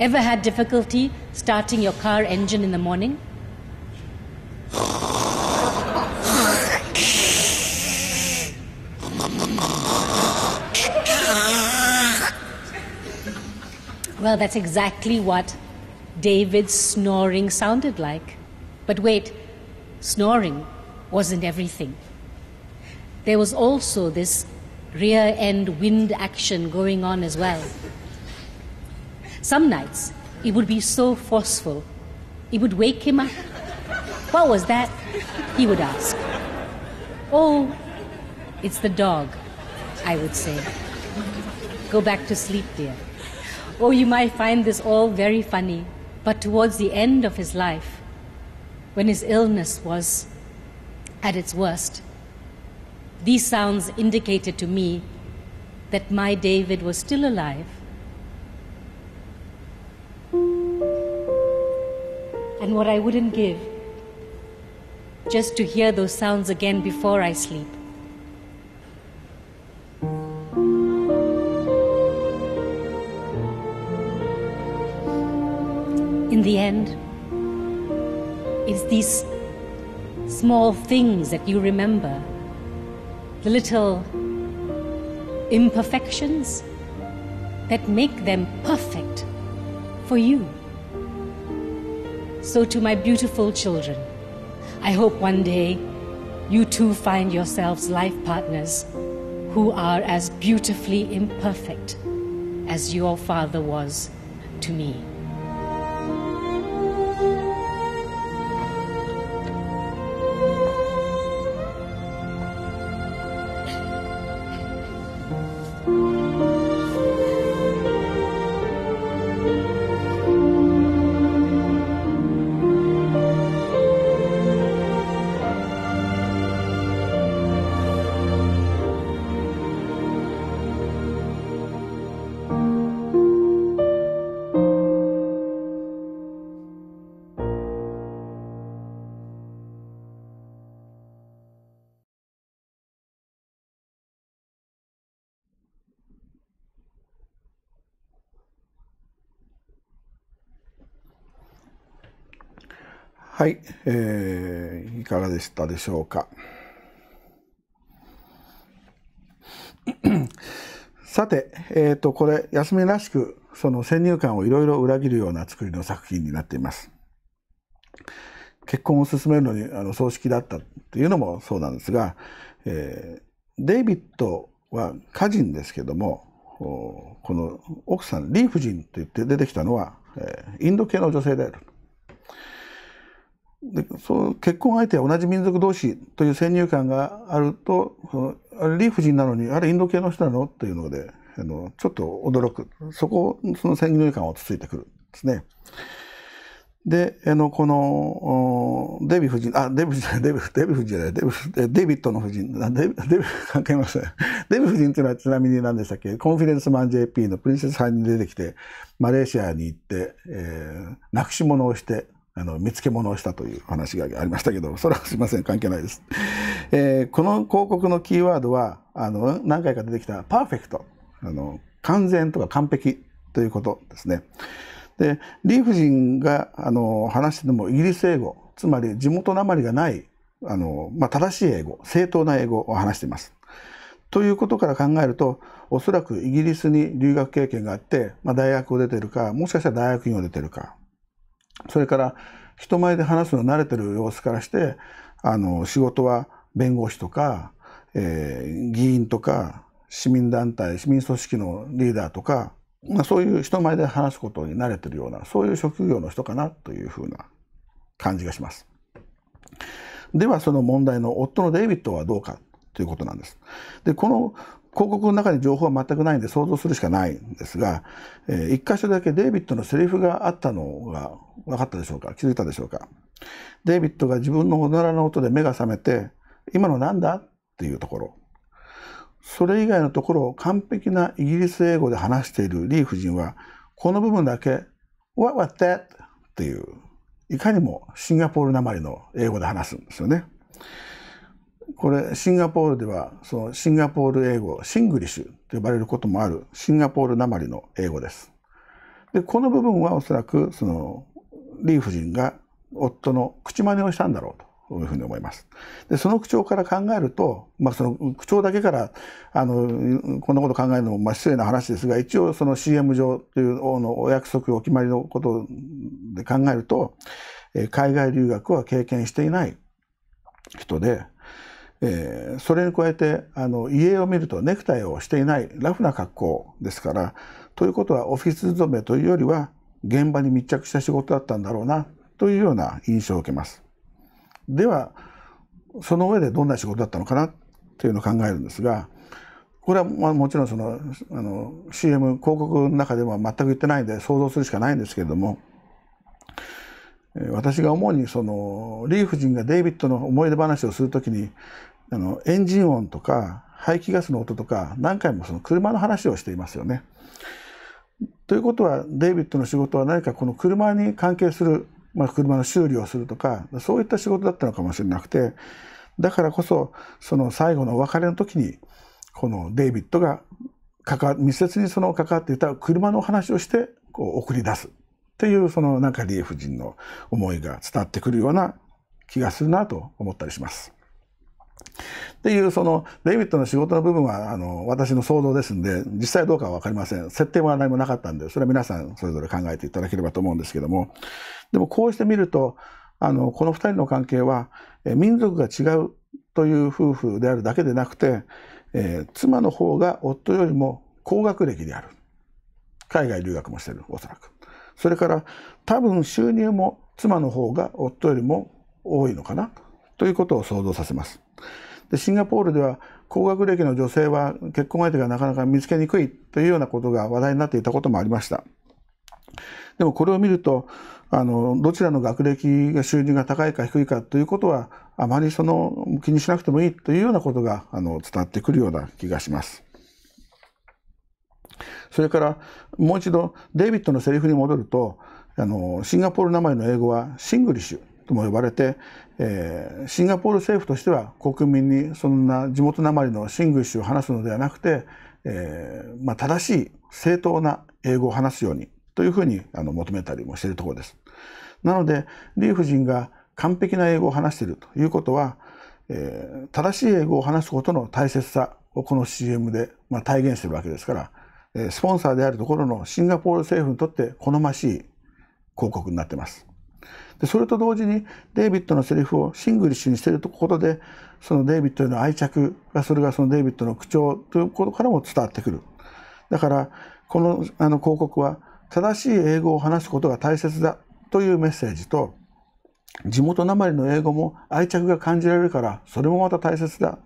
Ever had difficulty starting your car engine in the morning? Well, that's exactly what David's snoring sounded like. But wait, snoring wasn't everything. There was also this rear end wind action going on as well. Some nights, it would be so forceful, it would wake him up. What was that? He would ask. Oh, it's the dog, I would say. Go back to sleep, dear. Oh, you might find this all very funny, but towards the end of his life, when his illness was at its worst, these sounds indicated to me that my David was still alive. And what I wouldn't give just to hear those sounds again before I sleep. in the end, it's these small things that you remember, the little imperfections that make them perfect for you. So, to my beautiful children, I hope one day you too find yourselves life partners who are as beautifully imperfect as your father was to me. はい、えー、いかがでしたでしょうか。*clears throat* さて、えーと、これ休みらしくその先入観をいろいろ裏切るような作りの作品になっています。結婚を進めるのにあの葬式だったっていうのもそうなんですが、えー、デイビッドは家人ですけどもこの奥さんリーフ人といって出てきたのは、えー、インド系の女性である。でその結婚相手は同じ民族同士という先入観があるとそのあれリー夫人なのにあれインド系の人なのっていうのであのちょっと驚くそこその先入観をつついてくるんですね。であのこのデヴィ夫人あデヴィ夫人 *laughs* デヴィ夫人じゃないデヴィデビットの夫人デヴィ関係ません *laughs* デヴィ夫人っていうのはちなみに何でしたっけコンフィデンスマン JP のプリンセス派に出てきてマレーシアに行って、えー、なくし物をしてあの見つけ物をしたという話がありましたけどそれはすみません関係ないです、えー、この広告のキーワードはあの何回か出てきたパーフェクトあの完全とか完璧ということですねでリーフ人があの話しててもイギリス英語つまり地元なまりがないあの、まあ、正しい英語正当な英語を話していますということから考えるとおそらくイギリスに留学経験があって、まあ、大学を出てるかもしかしたら大学院を出てるかそれから人前で話すの慣れてる様子からしてあの仕事は弁護士とか、えー、議員とか市民団体市民組織のリーダーとか、まあ、そういう人前で話すことに慣れてるようなそういう職業の人かなというふうな感じがします。ではその問題の夫のデイビッドはどうかということなんです。でこの広告の中に情報は全くないんで想像するしかないんですが、えー、1箇所だけデイビッドのセリフがあったのが分かったでしょうか気づいたでしょうかデイビッドが自分のおならの音で目が覚めて今のなんだっていうところそれ以外のところを完璧なイギリス英語で話しているリー夫人はこの部分だけ「What was that?」っていういかにもシンガポールなまりの英語で話すんですよね。これシンガポールではそのシンガポール英語シングリッシュと呼ばれることもあるシンガポールなまりの英語です。でこの部分はおそらくそのリー夫人が夫の口真似をしたんだろうというふうに思います。でその口調から考えると、まあ、その口調だけからあのこんなこと考えるのもまあ失礼な話ですが一応その CM 上というのお約束お決まりのことで考えると海外留学は経験していない人でえー、それに加えてあの家を見るとネクタイをしていないラフな格好ですからということはオフィス勤めというよりは現場に密着した仕事だったんだろうなというような印象を受けます。ではその上でどんな仕事だったのかなというのを考えるんですがこれはまあもちろんそのあの CM 広告の中でも全く言ってないんで想像するしかないんですけれども私が主にそのリーフ人がデイビッドの思い出話をするときにあのエンジン音とか排気ガスの音とか何回もその車の話をしていますよね。ということはデイビッドの仕事は何かこの車に関係する、まあ、車の修理をするとかそういった仕事だったのかもしれなくてだからこそその最後のお別れの時にこのデイビッドが密接にその関わっていた車の話をしてこう送り出すっていうそのなんか理恵夫人の思いが伝わってくるような気がするなと思ったりします。っていうそのデイビッドの仕事の部分はあの私の想像ですんで実際どうかは分かりません設定も何もなかったんでそれは皆さんそれぞれ考えていただければと思うんですけどもでもこうして見るとあのこの2人の関係は民族が違うという夫婦であるだけでなくて、えー、妻の方が夫よりも高学歴である海外留学もしてるおそらくそれから多分収入も妻の方が夫よりも多いのかなということを想像させます。でシンガポールでは高学歴の女性は結婚相手がなかなか見つけにくいというようなことが話題になっていたこともありました。でもこれを見るとあのどちらの学歴が収入が高いか低いかということはあまりその気にしなくてもいいというようなことがあの伝わってくるような気がします。それからもう一度デイビッドのセリフに戻るとあのシンガポール名前の英語はシングリッシュとも呼ばれて、えー、シンガポール政府としては国民にそんな地元なまりのシングルッシュを話すのではなくて、えー、まあ、正しい正当な英語を話すようにというふうにあの求めたりもしているところです。なのでリー夫人が完璧な英語を話しているということは、えー、正しい英語を話すことの大切さをこの CM で、まあ、体現しているわけですからスポンサーであるところのシンガポール政府にとって好ましい広告になってます。でそれと同時にデイビッドのセリフをシングリッシュにしてることでそのデイビッドへの愛着がそれがそのデイビッドの口調ということからも伝わってくるだからこのあの広告は正しい英語を話すことが大切だというメッセージと地元なまりの英語も愛着が感じられるからそれもまた大切だ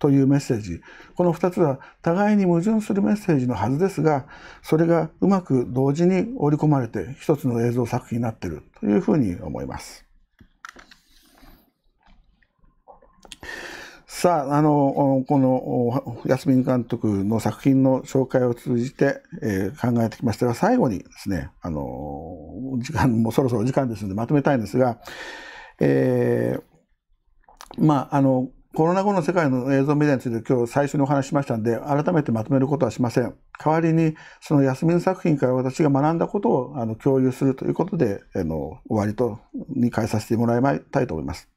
というメッセージこの2つは互いに矛盾するメッセージのはずですがそれがうまく同時に織り込まれて一つの映像作品になっているというふうに思います。さあ、あの、この、安民監督の作品の紹介を通じて、え考えてきましたが、最後にですね、あの、時間もそろそろ時間ですのでまとめたいんですが、えー、まあ、あの、コロナ後の世界の映像メディアについて今日最初にお話しましたんで、改めてまとめることはしません。代わりに、その休みの作品から私が学んだことをあの共有するということで、あの終わりとに変えさせてもらいたいと思います。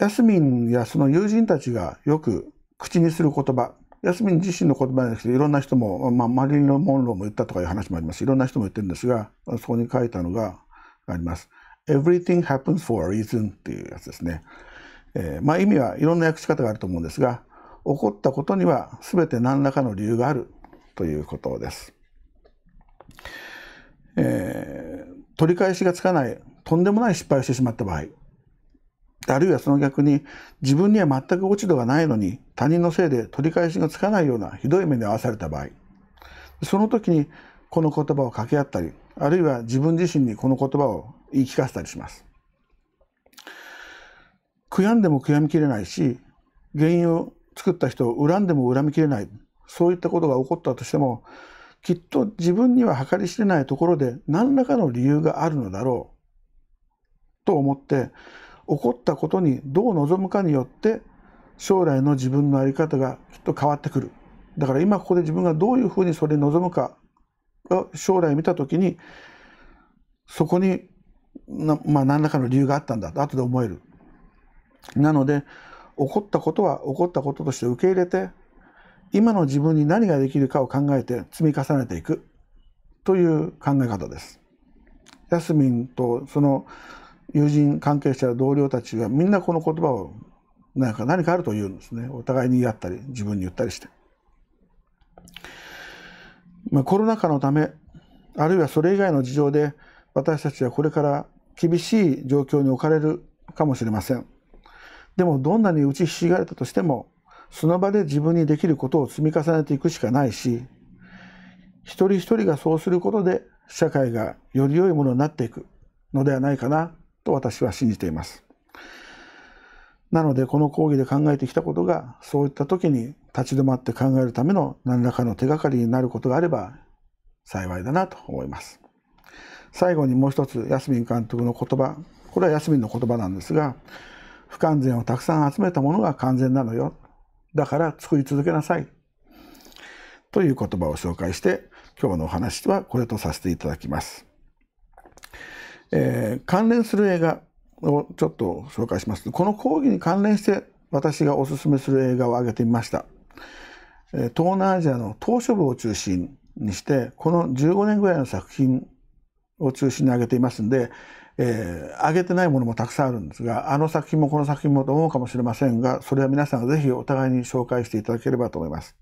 ヤスミンやその友人たちがよく口にする言葉、ヤスミン自身の言葉ですけど、いろんな人も、まあ、マリリン・モンローも言ったとかいう話もあります。いろんな人も言ってるんですが、そこに書いたのがあります。Everything happens for a reason っていうやつですね。えー、まあ、意味はいろんな訳し方があると思うんですが起こったことには全て何らかの理由があるということです。えー、取り返しがつかないとんでもない失敗をしてしまった場合あるいはその逆に自分には全く落ち度がないのに他人のせいで取り返しがつかないようなひどい目に遭わされた場合その時にこの言葉を掛け合ったりあるいは自分自身にこの言葉を言い聞かせたりします。悔やんでも悔やみきれないし原因を作った人を恨んでも恨みきれないそういったことが起こったとしてもきっと自分には計り知れないところで何らかの理由があるのだろうと思って起こったことにどう望むかによって将来の自分の在り方がきっと変わってくるだから今ここで自分がどういうふうにそれに望むかを将来見た時にそこにな、まあ、何らかの理由があったんだと後で思えるなので、起こったことは起こったこととして受け入れて、今の自分に何ができるかを考えて積み重ねていくという考え方です。ヤスミンとその友人関係者同僚たちがみんなこの言葉を何か何かあると言うんですねお互いに言い合ったり自分に言ったりして、まあ、コロナ禍のためあるいはそれ以外の事情で私たちはこれから厳しい状況に置かれるかもしれませんでもどんなに打ちひしがれたとしても、その場で自分にできることを積み重ねていくしかないし、一人一人がそうすることで社会がより良いものになっていくのではないかなと私は信じています。なのでこの講義で考えてきたことがそういった時に立ち止まって考えるための何らかの手がかりになることがあれば幸いだなと思います。最後にもう一つヤスミン監督の言葉これはヤスミンの言葉なんですが不完全をたくさん集めたものが完全なのよ。だから作り続けなさい。という言葉を紹介して、今日のお話はこれとさせていただきます。えー、関連する映画をちょっと紹介します。この講義に関連して私がおすすめする映画を挙げてみました。東南アジアの島しょ部を中心にしてこの15年ぐらいの作品を中心に挙げていますんでえー、上げてないものもたくさんあるんですが、あの作品もこの作品もと思うかもしれませんが、それは皆さんぜひお互いに紹介していただければと思います。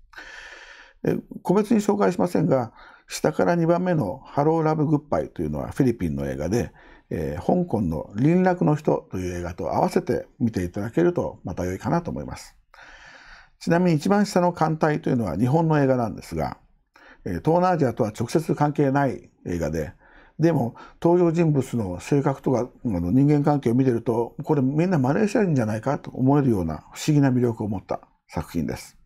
えー、個別に紹介しませんが、下から2番目のハローラブグッバイというのはフィリピンの映画で、えー、香港の林落の人という映画と合わせて見ていただけるとまた良いかなと思います。ちなみに一番下の艦隊というのは日本の映画なんですが、東南アジアとは直接関係ない映画で、でも登場人物の性格とかあの人間関係を見てるとこれみんなマレーシア人じゃないかと思えるような不思議な魅力を持った作品です。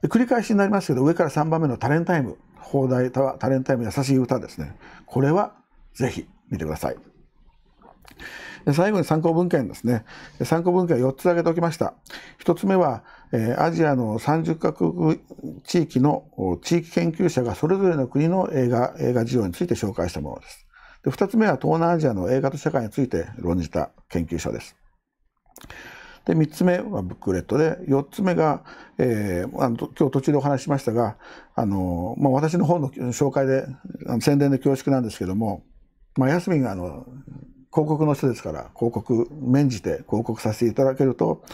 で繰り返しになりますけど上から3番目の「タレンタイム」放題は「タレンタイム優しい歌」ですねこれはぜひ見てください。最後に参考文献ですね。参考文献は4つ挙げておきました。1つ目は、アジアの30カ国地域の地域研究者がそれぞれの国の映画、映画事情について紹介したものです。で2つ目は東南アジアの映画と社会について論じた研究者です。で3つ目はブックレットで4つ目が、えー、あの今日途中でお話ししましたがあの、まあ、私の本の紹介であの宣伝で恐縮なんですけども、まあ、ヤスミンがあの広告の人ですから広告免じて広告させていただけると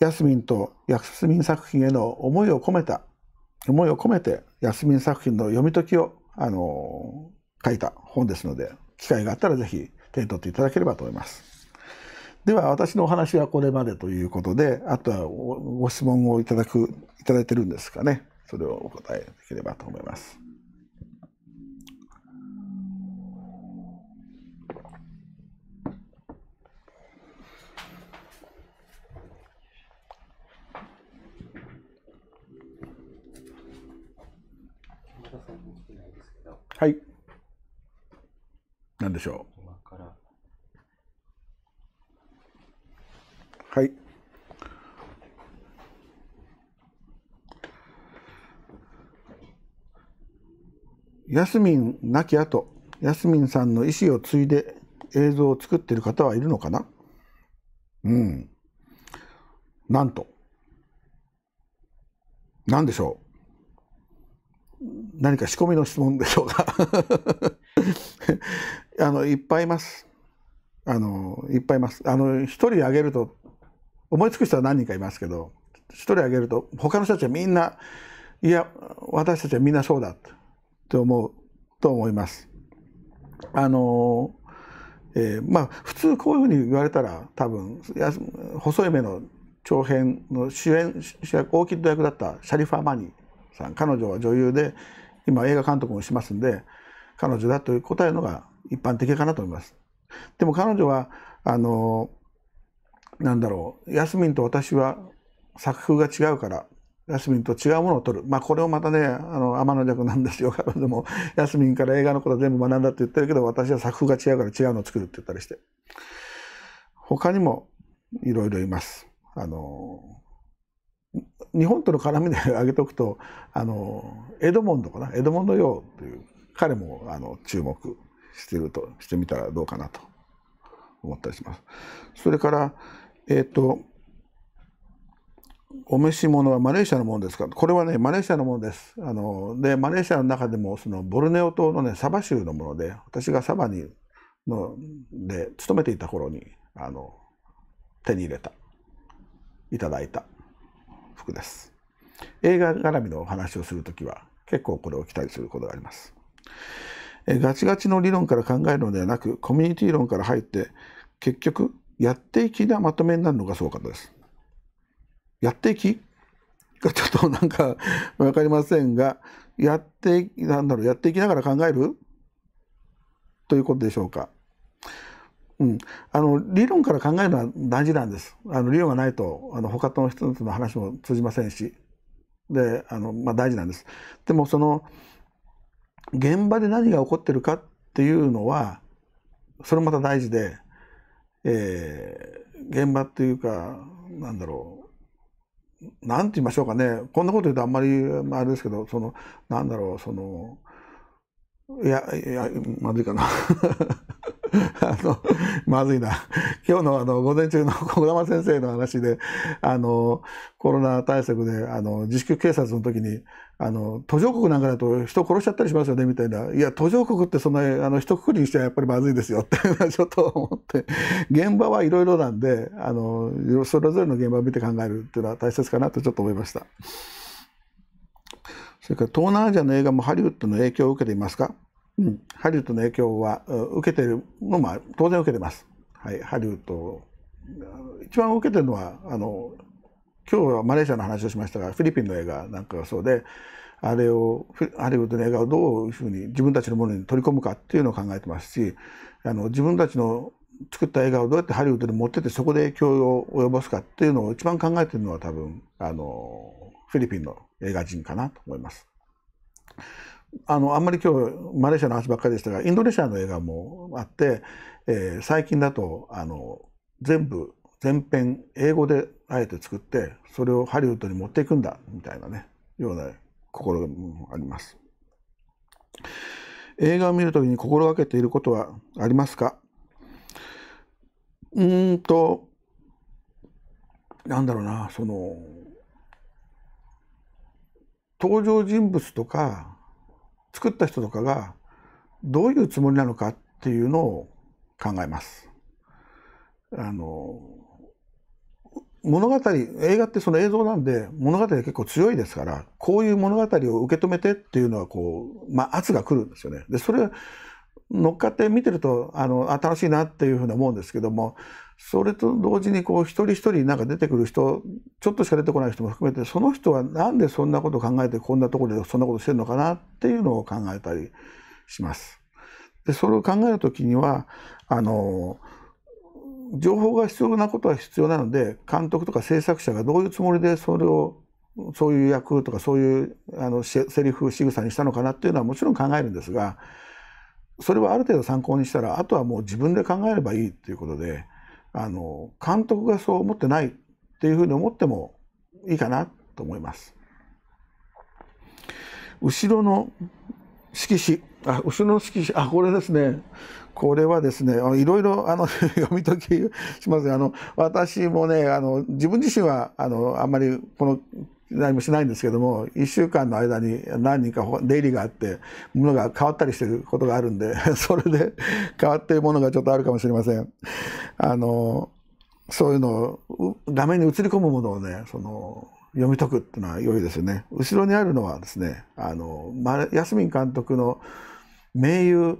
ヤスミンとヤスミン作品への思いを込めた思いを込めてヤスミン作品の読み解きをあの書いた本ですので機会があったら是非手に取っていただければと思います。では私のお話はこれまでということであとはご質問をいただくいただいてるんですかねそれをお答えできればと思います。はい。何でしょう。はい。やすみん、亡き後、やすみんさんの意思を継いで映像を作ってる方はいるのかなうん。なんと。なんでしょう何か仕込みの質問でしょうか *laughs* あのいっぱいいますあのいっぱいいますあの一人あげると思いつく人は何人かいますけど一人あげると他の人たちはみんないや私たちはみんなそうだって思うと思いますあのえー、まあ普通こういうふうに言われたら多分や細い目の長編の主演主役オーキッド役だったシャリファ・ー・マニーさん彼女は女優で今映画監督もしますんで彼女だという答えのが一般的かなと思います。でも彼女はあのなんだろうヤスミンと私は作風が違うからヤスミンと違うものを撮る。まあこれをまたね、あの、天の弱なんですよ。*laughs* 彼女も、ヤスミンから映画のこと全部学んだって言ってるけど、私は作風が違うから違うのを作るって言ったりして。他にもいろいろいます。あの、日本との絡みで挙げておくとあのエドモンドかなエドモンド・ヨという彼もあの注目してるとしてみたらどうかなと思ったりします。それからえっ、ー、とお召し物はマレーシアのものですかこれはねマレーシアのものですあのでマレーシアの中でもそのボルネオ島のねサバ州のもので私がサバにので勤めていた頃にあの手に入れたいただいた服です。映画絡みのお話をするときは結構これを期待することがあります。ガチガチの理論から考えるのではなくコミュニティ論から入って結局やっていきなまとめになるのがそうかとです。やっていきがちょっとなんか分かりませんがやってなんだろうやっていきながら考えるということでしょうか。うん、あの理論から考えるのは大事なんです。あの理論がないとあの他の人との話も通じませんしであの、まあ、大事なんです。でもその現場で何が起こってるかっていうのはそれまた大事で、えー、現場っていうかなんだろう何て言いましょうかねこんなこと言うとあんまりあれですけどそのなんだろうそのいや、いや、まずいかな。*laughs* あの、まずいな。今日のあの、午前中の小玉先生の話で、あの、コロナ対策で、あの、自粛警察の時に、あの、途上国なんかだと人殺しちゃったりしますよね、みたいな。いや、途上国ってそんな、あの、一括りにしてはやっぱりまずいですよって、*laughs* ちょっと思って、現場はいろいろなんで、あの、それぞれの現場を見て考えるっていうのは大切かなとちょっと思いました。それから東南アジアの映画もハリウッドの影響を受けていますか、うん、ハリウッドの影響は受けてるのも当然受けてます。はい、ハリウッド一番受けてるのはあの今日はマレーシアの話をしましたがフィリピンの映画なんかがそうであれをハリウッドの映画をどういうふうに自分たちのものに取り込むかっていうのを考えてますしあの自分たちの作った映画をどうやってハリウッドに持っててそこで影響を及ぼすかっていうのを一番考えてるのは多分あのフィリピンの映画人かなと思います。あのあんまり今日マレーシアの話ばっかりでしたがインドネシアの映画もあって、えー、最近だとあの全部全編英語であえて作ってそれをハリウッドに持っていくんだみたいなねような心もあります。映画を見るときに心がけていることはありますかうーんとなんだろうなその登場人物とか作った人とかがどういうつもりなのかっていうのを考えます。あの物語映画ってその映像なんで物語が結構強いですからこういう物語を受け止めてっていうのはこう、まあ、圧が来るんですよね。でそれ乗っかって見てるとあの新しいなっていうふうに思うんですけどもそれと同時にこう一人一人なんか出てくる人ちょっとしか出てこない人も含めてその人は何でそんなこと考えてこんなところでそんなことしてるのかなっていうのを考えたりします。でそれを考える時にはあの情報が必要なことは必要なので監督とか制作者がどういうつもりでそれをそういう役とかそういうあのセリフ仕草にしたのかなっていうのはもちろん考えるんですがそれはある程度参考にしたらあとはもう自分で考えればいいっていうことであの監督がそう思ってないっていうふうに思ってもいいかなと思います。後ろの色紙あ後ろの色紙あこれですねこれはですねいろいろあの *laughs* 読み解きしますあの私もねあの自分自身はあのあんまりこの何もしないんですけども1週間の間に何人か出入りがあってものが変わったりしてることがあるんで *laughs* それで変わってるものがちょっとあるかもしれません。あのそういうのを画面に映り込むものをねその読み解くっていうのは良いですよね。後ろにあるのはですねあの安見監督の名優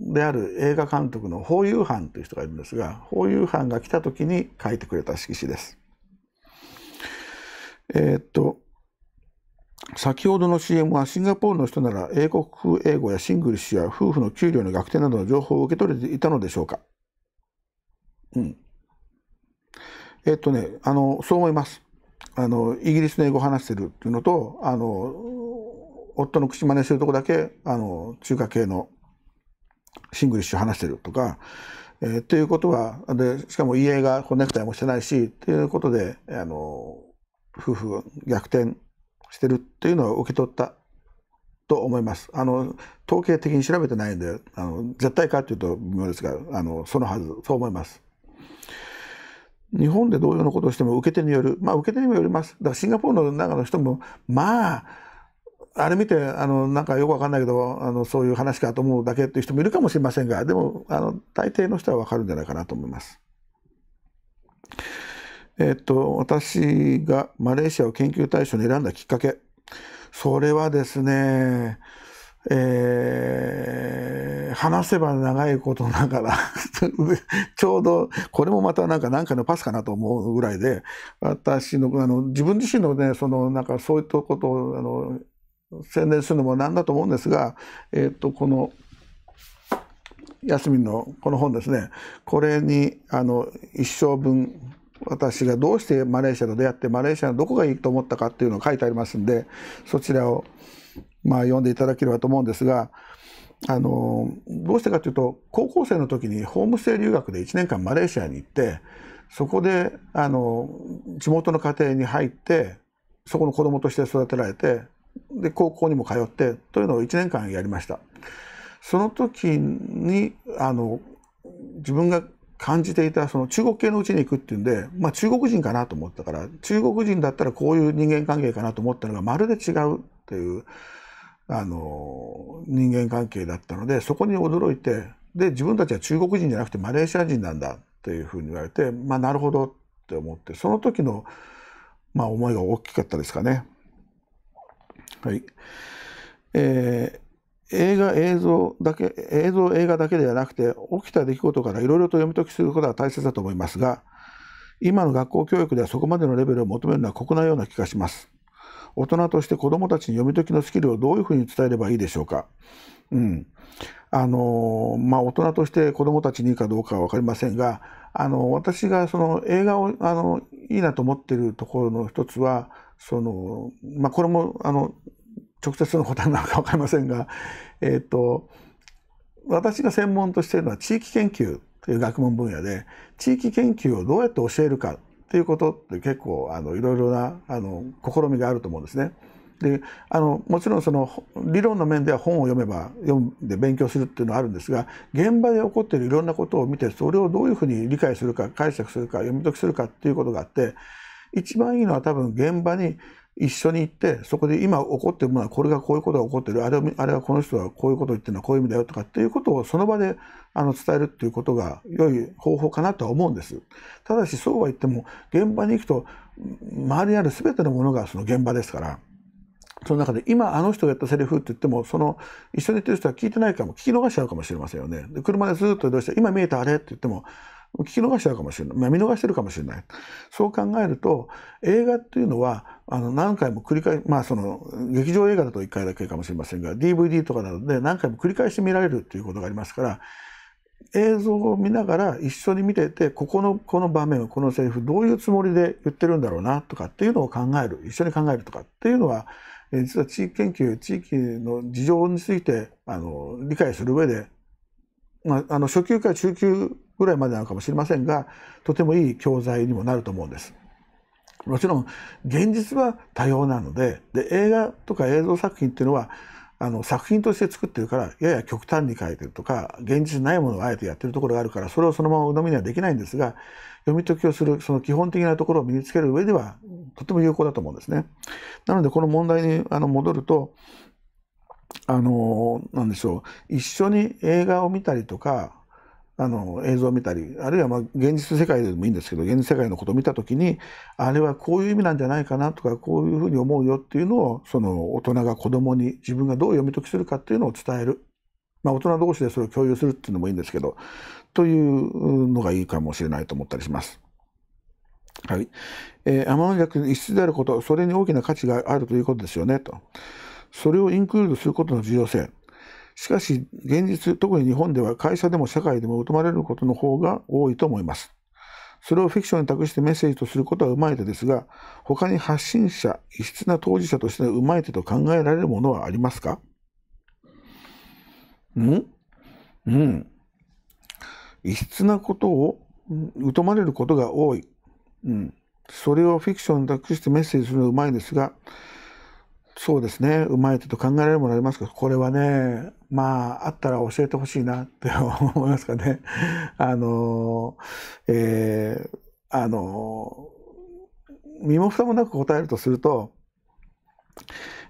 である映画監督の法友藩という人がいるんですが法友藩が来た時に書いてくれた色紙です。えー、っと、先ほどの CM はシンガポールの人なら英国風英語やシングル氏や夫婦の給料の逆転などの情報を受け取れていたのでしょうかうん。えー、っとね、あの、そう思います。あの、イギリスの英語を話してるっていうのと、あの、夫の口真似するとこだけ、あの、中華系のシングルス話してるとか、えー、ということはでしかも家がネクタイもしてないしということであの夫婦が逆転してるっていうのは受け取ったと思います。あの統計的に調べてないんであの絶対かっていうと微妙ですがあのそのはずそう思います。日本で同様のことをしても受け手によるまあ受け手にもよりますだからシンガポールの中の人もまああれ見てあのなんかよくわかんないけどあのそういう話かと思うだけっていう人もいるかもしれませんがでもあの大抵の人はわかるんじゃないかなと思います。えっと、私がマレーシアを研究対象に選んだきっかけ、それはですね、えー、話せば長いことながら *laughs* ちょうど、これもまたなんか何かのパスかなと思うぐらいで、私の、あの、自分自身のね、その、なんかそういったことを、あの、宣伝するのもなんだと思うんですが、えっ、と、この、休みのこの本ですね、これに、あの、一生分、私がどうしてマレーシアと出会ってマレーシアのどこがいいと思ったかっていうのを書いてありますんでそちらをまあ読んでいただければと思うんですがあのどうしてかというと高校生の時にホームステイ留学で1年間マレーシアに行ってそこであの地元の家庭に入ってそこの子供として育てられてで高校にも通ってというのを1年間やりました。その時にあの自分が感じていたその中国系のうちに行くっていうんで、まあ、中国人かなと思ったから中国人だったらこういう人間関係かなと思ったのがまるで違うっていうあの人間関係だったのでそこに驚いてで自分たちは中国人じゃなくてマレーシア人なんだっていうふうに言われてまあなるほどって思ってその時の、まあ、思いが大きかったですかね。はいえー映画映像だけ映像映画だけではなくて起きた出来事からいろいろと読み解きすることは大切だと思いますが今の学校教育ではそこまでのレベルを求めるのは酷なような気がします大人として子どもたちに読み解きのスキルをどういうふうに伝えればいいでしょうかうんあのまあ、大人として子どもたちにいいかどうかは分かりませんがあの私がその映画をあのいいなと思ってるところの一つはその、まあ、これもあの直接の答えなのか分かりませんが、えー、っと私が専門としているのは地域研究という学問分野で地域研究をどうやって教えるかということって結構あのいろいろなあの試みがあると思うんですね。であのもちろんその理論の面では本を読めば読んで勉強するっていうのはあるんですが現場で起こっているいろんなことを見てそれをどういうふうに理解するか解釈するか読み解きするかっていうことがあって一番いいのは多分現場に一緒に行ってそこで今起こってるものはこれがこういうことが起こってるあれあれはこの人はこういうことを言ってるのはこういう意味だよとかっていうことをその場であの伝えるっていうことが良い方法かなとは思うんですただしそうは言っても現場に行くと周りにある全てのものがその現場ですからその中で今あの人がやったセリフって言ってもその一緒に言ってる人は聞いてないかも聞き逃しちゃうかもしれませんよねで車でずっと移動して今見えたあれって言っても聞き逃しちゃうかもしれない見逃してるかもしれないそう考えると映画っていうのはあの何回も繰り返まあその劇場映画だと1回だけかもしれませんが DVD とかなどで何回も繰り返して見られるということがありますから映像を見ながら一緒に見ててここのこの場面をこのセリフどういうつもりで言ってるんだろうなとかっていうのを考える一緒に考えるとかっていうのは実は地域研究地域の事情についてあの理解する上で、まあ、あの初級から中級ぐらいまでなのかもしれませんがとてもいい教材にもなると思うんです。もちろん現実は多様なのでで映画とか映像作品っていうのはあの作品として作ってるからやや極端に描いてるとか現実ないものをあえてやってるところがあるからそれをそのまま鵜呑みにはできないんですが読み解きをするその基本的なところを身につける上ではとても有効だと思うんですね。なのでこの問題にあの戻るとあのなんでしょう一緒に映画を見たりとかあの映像を見たりあるいはまあ現実世界でもいいんですけど現実世界のことを見た時にあれはこういう意味なんじゃないかなとかこういうふうに思うよっていうのをその大人が子供に自分がどう読み解きするかっていうのを伝える、まあ、大人同士でそれを共有するっていうのもいいんですけどというのがいいかもしれないと思ったりします。はい。えー、天の弱一室であること、それに大きな価値があるということですよね、と。それをインクルードすることの重要性。しかし、現実、特に日本では会社でも社会でも疎まれることの方が多いと思います。それをフィクションに託してメッセージとすることはうまい手ですが、他に発信者、異質な当事者としてのうまい手と考えられるものはありますかんうん。異質なことを疎まれることが多い。うん。それをフィクションに託してメッセージするのはうまいですが、そうですね。うまいと考えられるものありますけど、これはね、まあ、あったら教えてほしいなって *laughs* 思いますかね。あの、えー、あの、身も蓋もなく答えるとすると、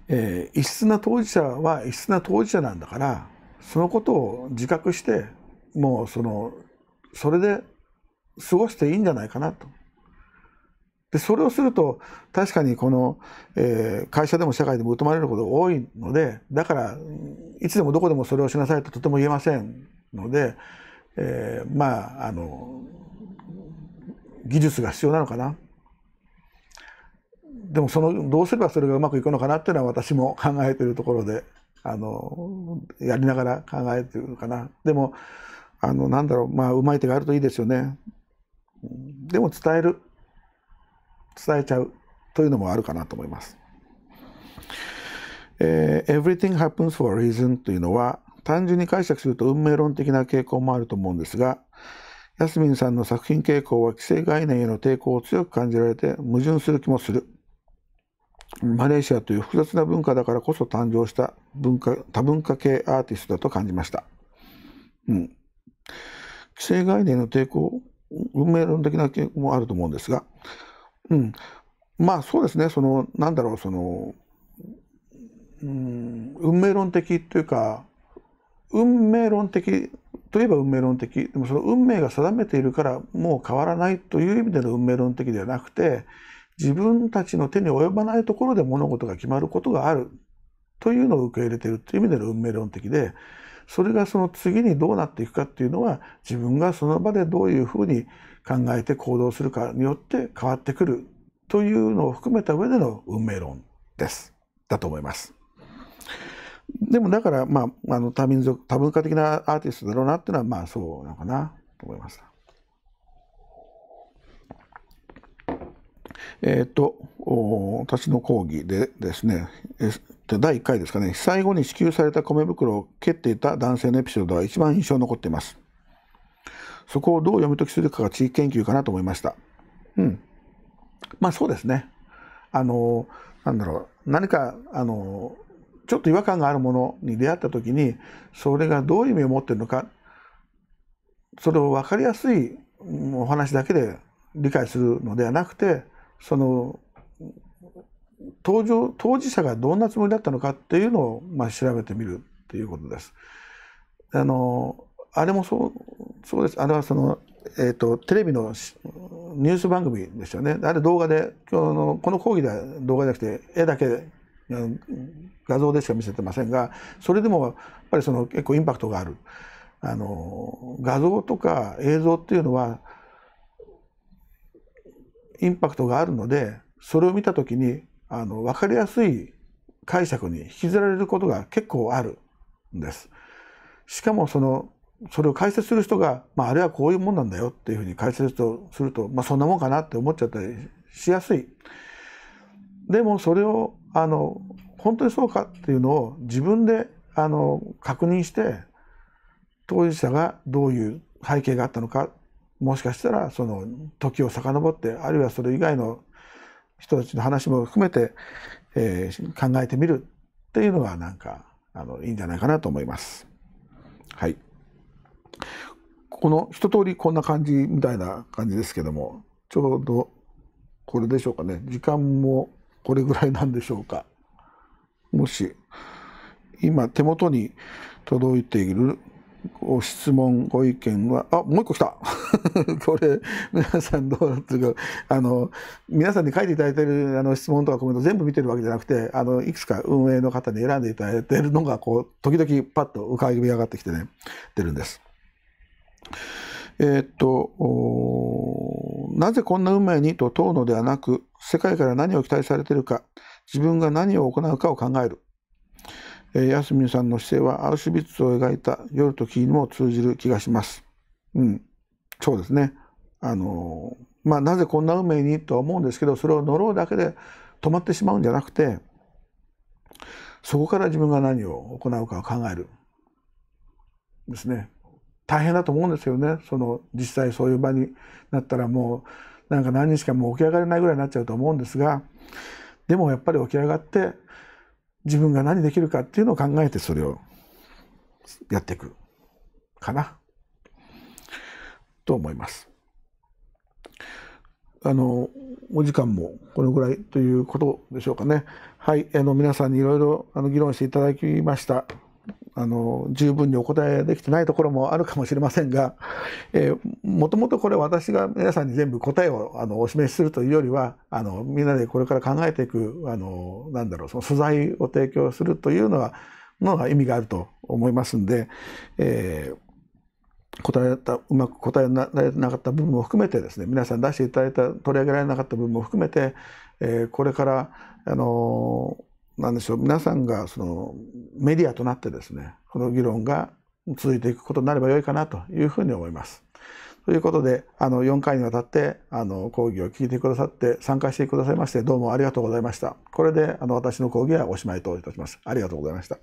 えー、異質な当事者は異質な当事者なんだから、そのことを自覚して、もうその、それで過ごしていいんじゃないかなと。でそれをすると確かにこの、えー、会社でも社会でも疎まれることが多いのでだからいつでもどこでもそれをしなさいととても言えませんので、えー、まああの技術が必要なのかな。でもそのどうすればそれがうまくいくのかなっていうのは私も考えているところであのやりながら考えてるかなでもあのなんだろうまあうまい手があるといいですよねでも伝える伝えちゃうというのもあるかなと思います。えー、Everything happens for a reason というのは単純に解釈すると運命論的な傾向もあると思うんですが、ヤスミンさんの作品傾向は既成概念への抵抗を強く感じられて矛盾する気もする。マレーシアという複雑な文化だからこそ誕生した文化多文化系アーティストだと感じました。うん。既成概念の抵抗、運命論的な傾向もあると思うんですが、うん、まあそうですねそのなんだろうその、うん、運命論的というか運命論的といえば運命論的でもその運命が定めているからもう変わらないという意味での運命論的ではなくて自分たちの手に及ばないところで物事が決まることがあるというのを受け入れているという意味での運命論的でそれがその次にどうなっていくかっていうのは自分がその場でどういうふうに考えて行動するかによって変わってくるというのを含めた上での運命論です。だと思います。でもだから、まあ、あの多民族多文化的なアーティストだろうなっていうのはまあそうなのかなと思います。えっ、ー、と私の講義でですね第1回ですかね被災後に支給された米袋を蹴っていた男性のエピソードは一番印象に残っています。そこをどう読み解きするかが地域研究かなと思いました。うん。まあそうですね。あの、なんだろう。何か、あの、ちょっと違和感があるものに出会った時に、それがどういう意味を持っているのか、それを分かりやすいお話だけで理解するのではなくて、その、登場当事者がどんなつもりだったのかっていうのを、まあ、調べてみるっていうことです。あのあれもそう、そうです。あれはその、えっ、ー、と、テレビのニュース番組ですよね。あれ動画で、今日の、この講義では動画じゃなくて、絵だけ、画像でしか見せてませんが、それでもやっぱりその結構インパクトがある。あの、画像とか映像っていうのは、インパクトがあるので、それを見た時に、あの、わかりやすい解釈に引きずられることが結構あるんです。しかもそのそれを解説する人が、まあ、あれはこういうもんなんだよっていうふうに解説をすると、まあ、そんなもんかなって思っちゃったりしやすい。でもそれをあの本当にそうかっていうのを自分であの確認して当事者がどういう背景があったのかもしかしたらその時を遡ってあるいはそれ以外の人たちの話も含めて、えー、考えてみるっていうのがなんかあのいいんじゃないかなと思います。はいこの一通りこんな感じみたいな感じですけどもちょうどこれでしょうかね時間もこれぐらいなんでしょうかもし今手元に届いているご質問、ご意見は、あ、もう一個来た *laughs* これ、皆さんどうなってるか、あの、皆さんに書いていただいてるあの質問とかコメント全部見てるわけじゃなくて、あの、いくつか運営の方に選んでいただいてるのが、こう、時々パッと浮かび上がってきてね、出るんです。えー、っと、なぜこんな運命にと問うのではなく、世界から何を期待されているか、自分が何を行うかを考える。えー、安見さんの姿勢はアウシュビッツを描いた夜と霧にも通じる気がします。うん、そうですね。あのー、まあ、なぜこんな運命にとは思うんですけど、それを呪うだけで止まってしまうんじゃなくて、そこから自分が何を行うかを考える。ですね。大変だと思うんですよねその実際そういう場になったらもうなんか何日かもう起き上がれないぐらいになっちゃうと思うんですがでもやっぱり起き上がって自分が何できるかっていうのを考えてそれをやっていくかなと思います。あのお時間もこのぐらいということでしょうかね。はい、あの皆さんにいろいろ議論していただきました。あの十分にお答えできてないところもあるかもしれませんが、えー、もともとこれ私が皆さんに全部答えをあのお示しするというよりはあのみんなでこれから考えていくあのなんだろうその素材を提供するというのはのが意味があると思いますんで、えー、答えたうまく答えられなかった部分も含めてですね皆さん出していただいた取り上げられなかった部分も含めて、えー、これからあのなんでしょう皆さんがそのメディアとなってですねこの議論が続いていくことになればよいかなというふうに思います。ということであの4回にわたってあの講義を聞いてくださって参加してくださいましてどうもありがとうございました。これであの私の講義はおしまいといたします。ありがとうございました。